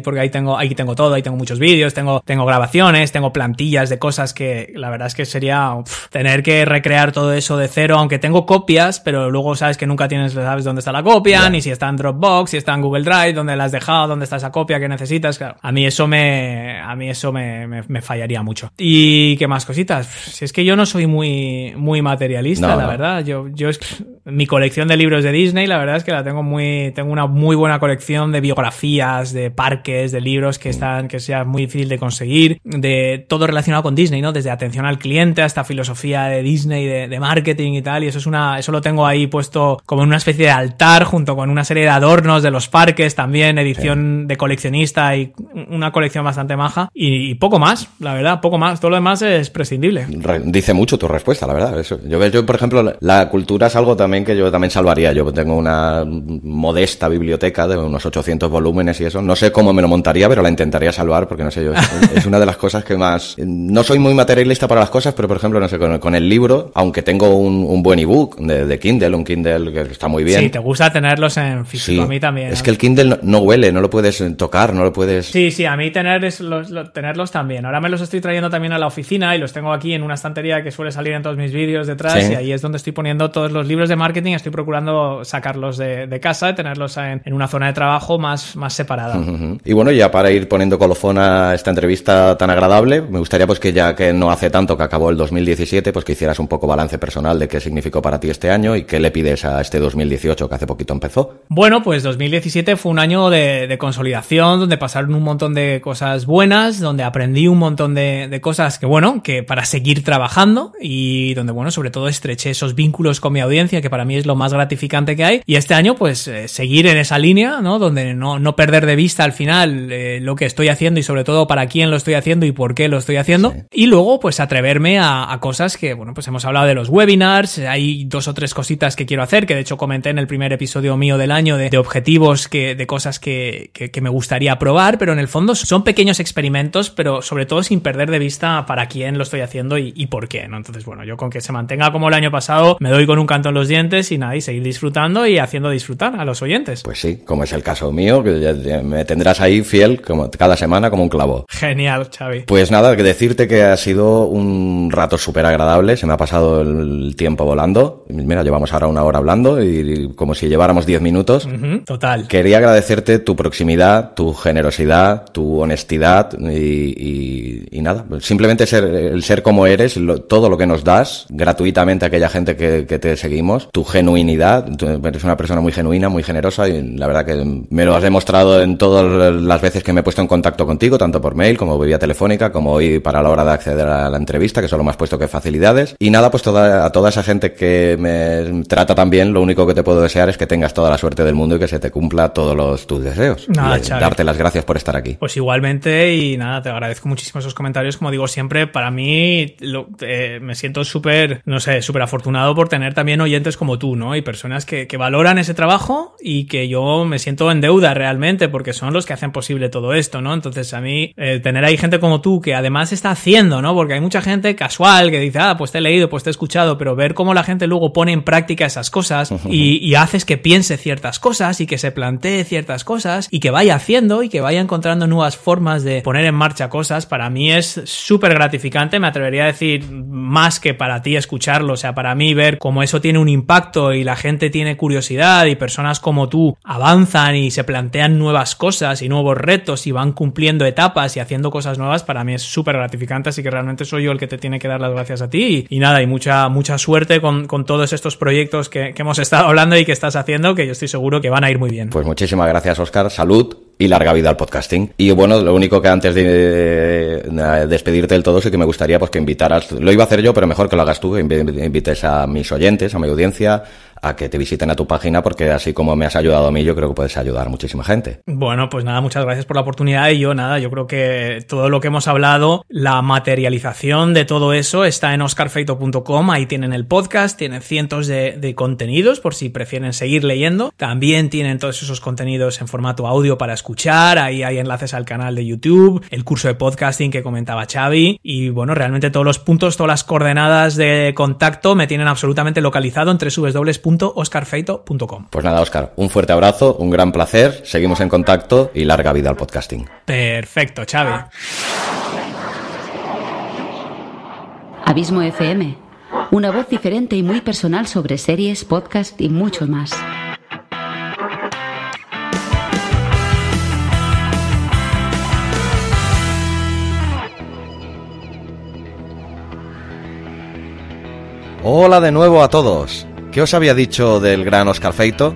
porque ahí tengo, ahí tengo todo, tengo muchos vídeos, tengo, tengo grabaciones, tengo plantillas de cosas que la verdad es que sería tener que recrear todo eso de cero, aunque tengo copias, pero luego sabes que nunca tienes, sabes dónde está la copia, ni si está en Dropbox, si está en Google Drive, dónde la has dejado, dónde está esa copia que necesitas. Claro, a mí eso me, a mí eso me, fallaría mucho. Y qué más cositas. Si es que yo no soy muy, muy materialista, la verdad. Yo, yo es mi colección de libros de Disney, la verdad es que la tengo muy, tengo una muy buena colección de biografías, de parques, de libros que mm. están, que sea muy difícil de conseguir, de todo relacionado con Disney, ¿no? Desde atención al cliente hasta filosofía de Disney, de, marketing y tal, y eso es una, eso lo tengo ahí puesto como en una especie de altar junto con una serie de adornos de los parques también, edición de coleccionista y una colección bastante maja y, poco más, la verdad, poco más, todo lo demás es prescindible. Dice mucho tu respuesta, la verdad, eso. Yo, yo por ejemplo, la cultura es algo también que yo también salvaría, yo tengo una modesta biblioteca de unos 800 volúmenes y eso, no sé cómo me lo montaría, pero la intentaría salvar porque no sé yo, es, una de las cosas que más... No soy muy materialista para las cosas, pero por ejemplo, no sé, con, el libro, aunque tengo un, buen ebook de, Kindle, un Kindle que está muy bien. Sí, te gusta tenerlos en físico, a mí también. Es que el Kindle no, huele, no lo puedes eh, tocar, no lo puedes... Sí, sí, a mí tener tenerlos también. Ahora me los estoy trayendo también a la oficina y los tengo aquí en una estantería que suele salir en todos mis vídeos detrás y ahí es donde estoy poniendo todos los libros de marketing, estoy procurando sacarlos de, de casa, tenerlos en, una zona de trabajo más, más separada. Y bueno, ya para ir poniendo color fue esta entrevista tan agradable. Me gustaría pues que ya que no hace tanto que acabó el 2017, pues que hicieras un poco balance personal de qué significó para ti este año y qué le pides a este 2018 que hace poquito empezó. Bueno, pues 2017 fue un año de, consolidación, donde pasaron un montón de cosas buenas, donde aprendí un montón de, cosas que bueno, que para seguir trabajando y donde bueno, sobre todo estreché esos vínculos con mi audiencia, que para mí es lo más gratificante que hay. Y este año pues eh, seguir en esa línea, ¿no? Donde no, no perder de vista al final eh, lo que estoy haciendo y sobre todo para quién lo estoy haciendo y por qué lo estoy haciendo. Y luego, pues atreverme a, cosas que, bueno, pues hemos hablado de los webinars, hay dos o tres cositas que quiero hacer, que de hecho comenté en el primer episodio mío del año de, objetivos, que, de cosas que, me gustaría probar, pero en el fondo son pequeños experimentos, pero sobre todo sin perder de vista para quién lo estoy haciendo y, por qué, ¿no? Entonces, bueno, yo con que se mantenga como el año pasado, me doy con un canto en los dientes y nada, y seguir disfrutando y haciendo disfrutar a los oyentes. Pues sí, como es el caso mío, que me tendrás ahí fiel como cada semana como un clavo. Genial, Xavi. Pues nada, que decirte que ha sido un rato súper agradable, se me ha pasado el tiempo volando. Mira, llevamos ahora una hora hablando y como si lleváramos 10 minutos. Total. Quería agradecerte tu proximidad, tu generosidad, tu honestidad y, nada, pues simplemente ser, el ser como eres, todo lo que nos das gratuitamente a aquella gente que, te seguimos, tu genuinidad, eres una persona muy genuina, muy generosa y la verdad que me lo has demostrado en todas las veces que me he puesto en contacto contigo, tanto por mail como vía telefónica, como hoy para la hora de acceder a la entrevista, que solo me has puesto que facilidades. Y nada, pues toda, a toda esa gente que me trata también, lo único que te puedo desear es que tengas toda la suerte del mundo y que se te cumpla todos tus deseos. darte las gracias por estar aquí. Pues igualmente, y nada, te agradezco muchísimo esos comentarios. Como digo siempre, para mí eh, me siento súper, no sé, súper afortunado por tener también oyentes como tú, ¿no? Y personas que, que valoran ese trabajo y que yo me siento en deuda realmente porque son los que hacen posible todo esto, ¿no? Entonces, entonces, a mí, eh, tener ahí gente como tú que además está haciendo, ¿no? Porque hay mucha gente casual que dice, ah, pues te he leído, pues te he escuchado, pero ver cómo la gente luego pone en práctica esas cosas y, y haces que piense ciertas cosas y que se plantee ciertas cosas y que vaya haciendo y que vaya encontrando nuevas formas de poner en marcha cosas, para mí es súper gratificante, me atrevería a decir más que para ti escucharlo, o sea, para mí ver cómo eso tiene un impacto y la gente tiene curiosidad y personas como tú avanzan y se plantean nuevas cosas y nuevos retos y van cumpliendo cumpliendo etapas y haciendo cosas nuevas, para mí es súper gratificante, así que realmente soy yo el que te tiene que dar las gracias a ti. Y, nada, y mucha, mucha suerte con, todos estos proyectos que, hemos estado hablando y que estás haciendo, que yo estoy seguro que van a ir muy bien. Pues muchísimas gracias, Oscar. Salud y larga vida al podcasting. Y bueno, lo único que antes de, despedirte del todo es que me gustaría pues que invitaras, lo iba a hacer yo, pero mejor que lo hagas tú, invites a mis oyentes, a mi audiencia, a que te visiten a tu página porque así como me has ayudado a mí, yo creo que puedes ayudar a muchísima gente. Bueno, pues nada, muchas gracias por la oportunidad y yo nada, yo creo que todo lo que hemos hablado, la materialización de todo eso está en oscarfeito.com, ahí tienen el podcast, tienen cientos de, contenidos por si prefieren seguir leyendo, también tienen todos esos contenidos en formato audio para escuchar, ahí hay enlaces al canal de YouTube, el curso de podcasting que comentaba Xavi y bueno, realmente todos los puntos, todas las coordenadas de contacto me tienen absolutamente localizado en www www.oscarfeito.com. Pues nada, Oscar, un fuerte abrazo, un gran placer, seguimos en contacto y larga vida al podcasting. Perfecto, Chávez. Abismo FM, una voz diferente y muy personal sobre series, podcast y mucho más. Hola de nuevo a todos. ¿Qué os había dicho del gran Oscar Feito?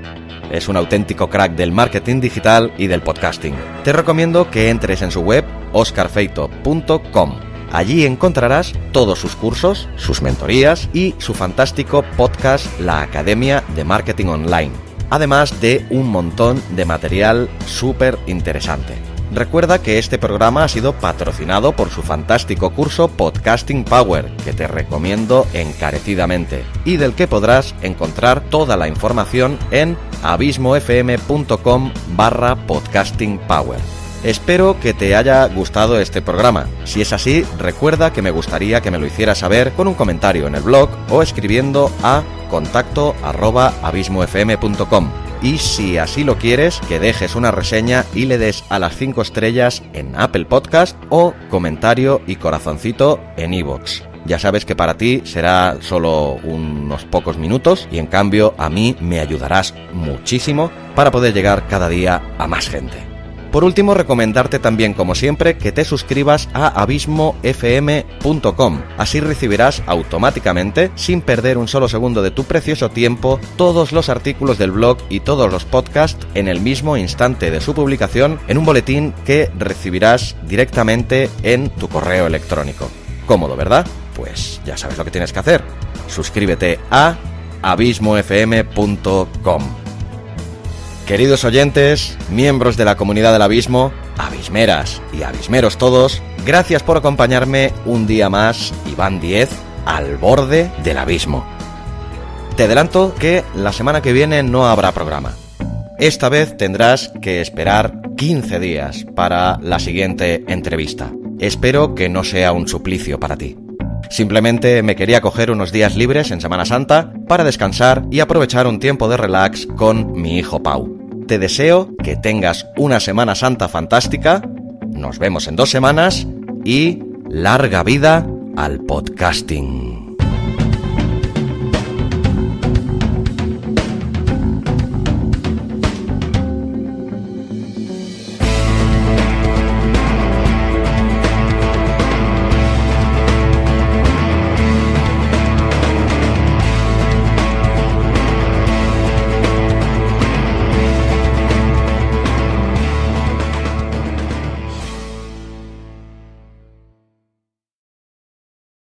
Es un auténtico crack del marketing digital y del podcasting. Te recomiendo que entres en su web oscarfeito.com. Allí encontrarás todos sus cursos, sus mentorías y su fantástico podcast La Academia de Marketing Online, además de un montón de material súper interesante. Recuerda que este programa ha sido patrocinado por su fantástico curso Podcasting Power, que te recomiendo encarecidamente, y del que podrás encontrar toda la información en abismofm.com barra podcastingpower. Espero que te haya gustado este programa. Si es así, recuerda que me gustaría que me lo hicieras saber con un comentario en el blog o escribiendo a contacto arroba abismofm.com y si así lo quieres, que dejes una reseña y le des a las 5 estrellas en Apple Podcast o comentario y corazoncito en iVoox. Ya sabes que para ti será solo unos pocos minutos y en cambio a mí me ayudarás muchísimo para poder llegar cada día a más gente. Por último, recomendarte también, como siempre, que te suscribas a abismofm.com. Así recibirás automáticamente, sin perder un solo segundo de tu precioso tiempo, todos los artículos del blog y todos los podcasts en el mismo instante de su publicación en un boletín que recibirás directamente en tu correo electrónico. Cómodo, ¿verdad? Pues ya sabes lo que tienes que hacer. Suscríbete a abismofm.com. Queridos oyentes, miembros de la comunidad del abismo, abismeras y abismeros todos, gracias por acompañarme un día más, Iván 10, al borde del abismo. Te adelanto que la semana que viene no habrá programa. Esta vez tendrás que esperar 15 días para la siguiente entrevista. Espero que no sea un suplicio para ti. Simplemente me quería coger unos días libres en Semana Santa para descansar y aprovechar un tiempo de relax con mi hijo Pau. Te deseo que tengas una Semana Santa fantástica, nos vemos en dos semanas y larga vida al podcasting.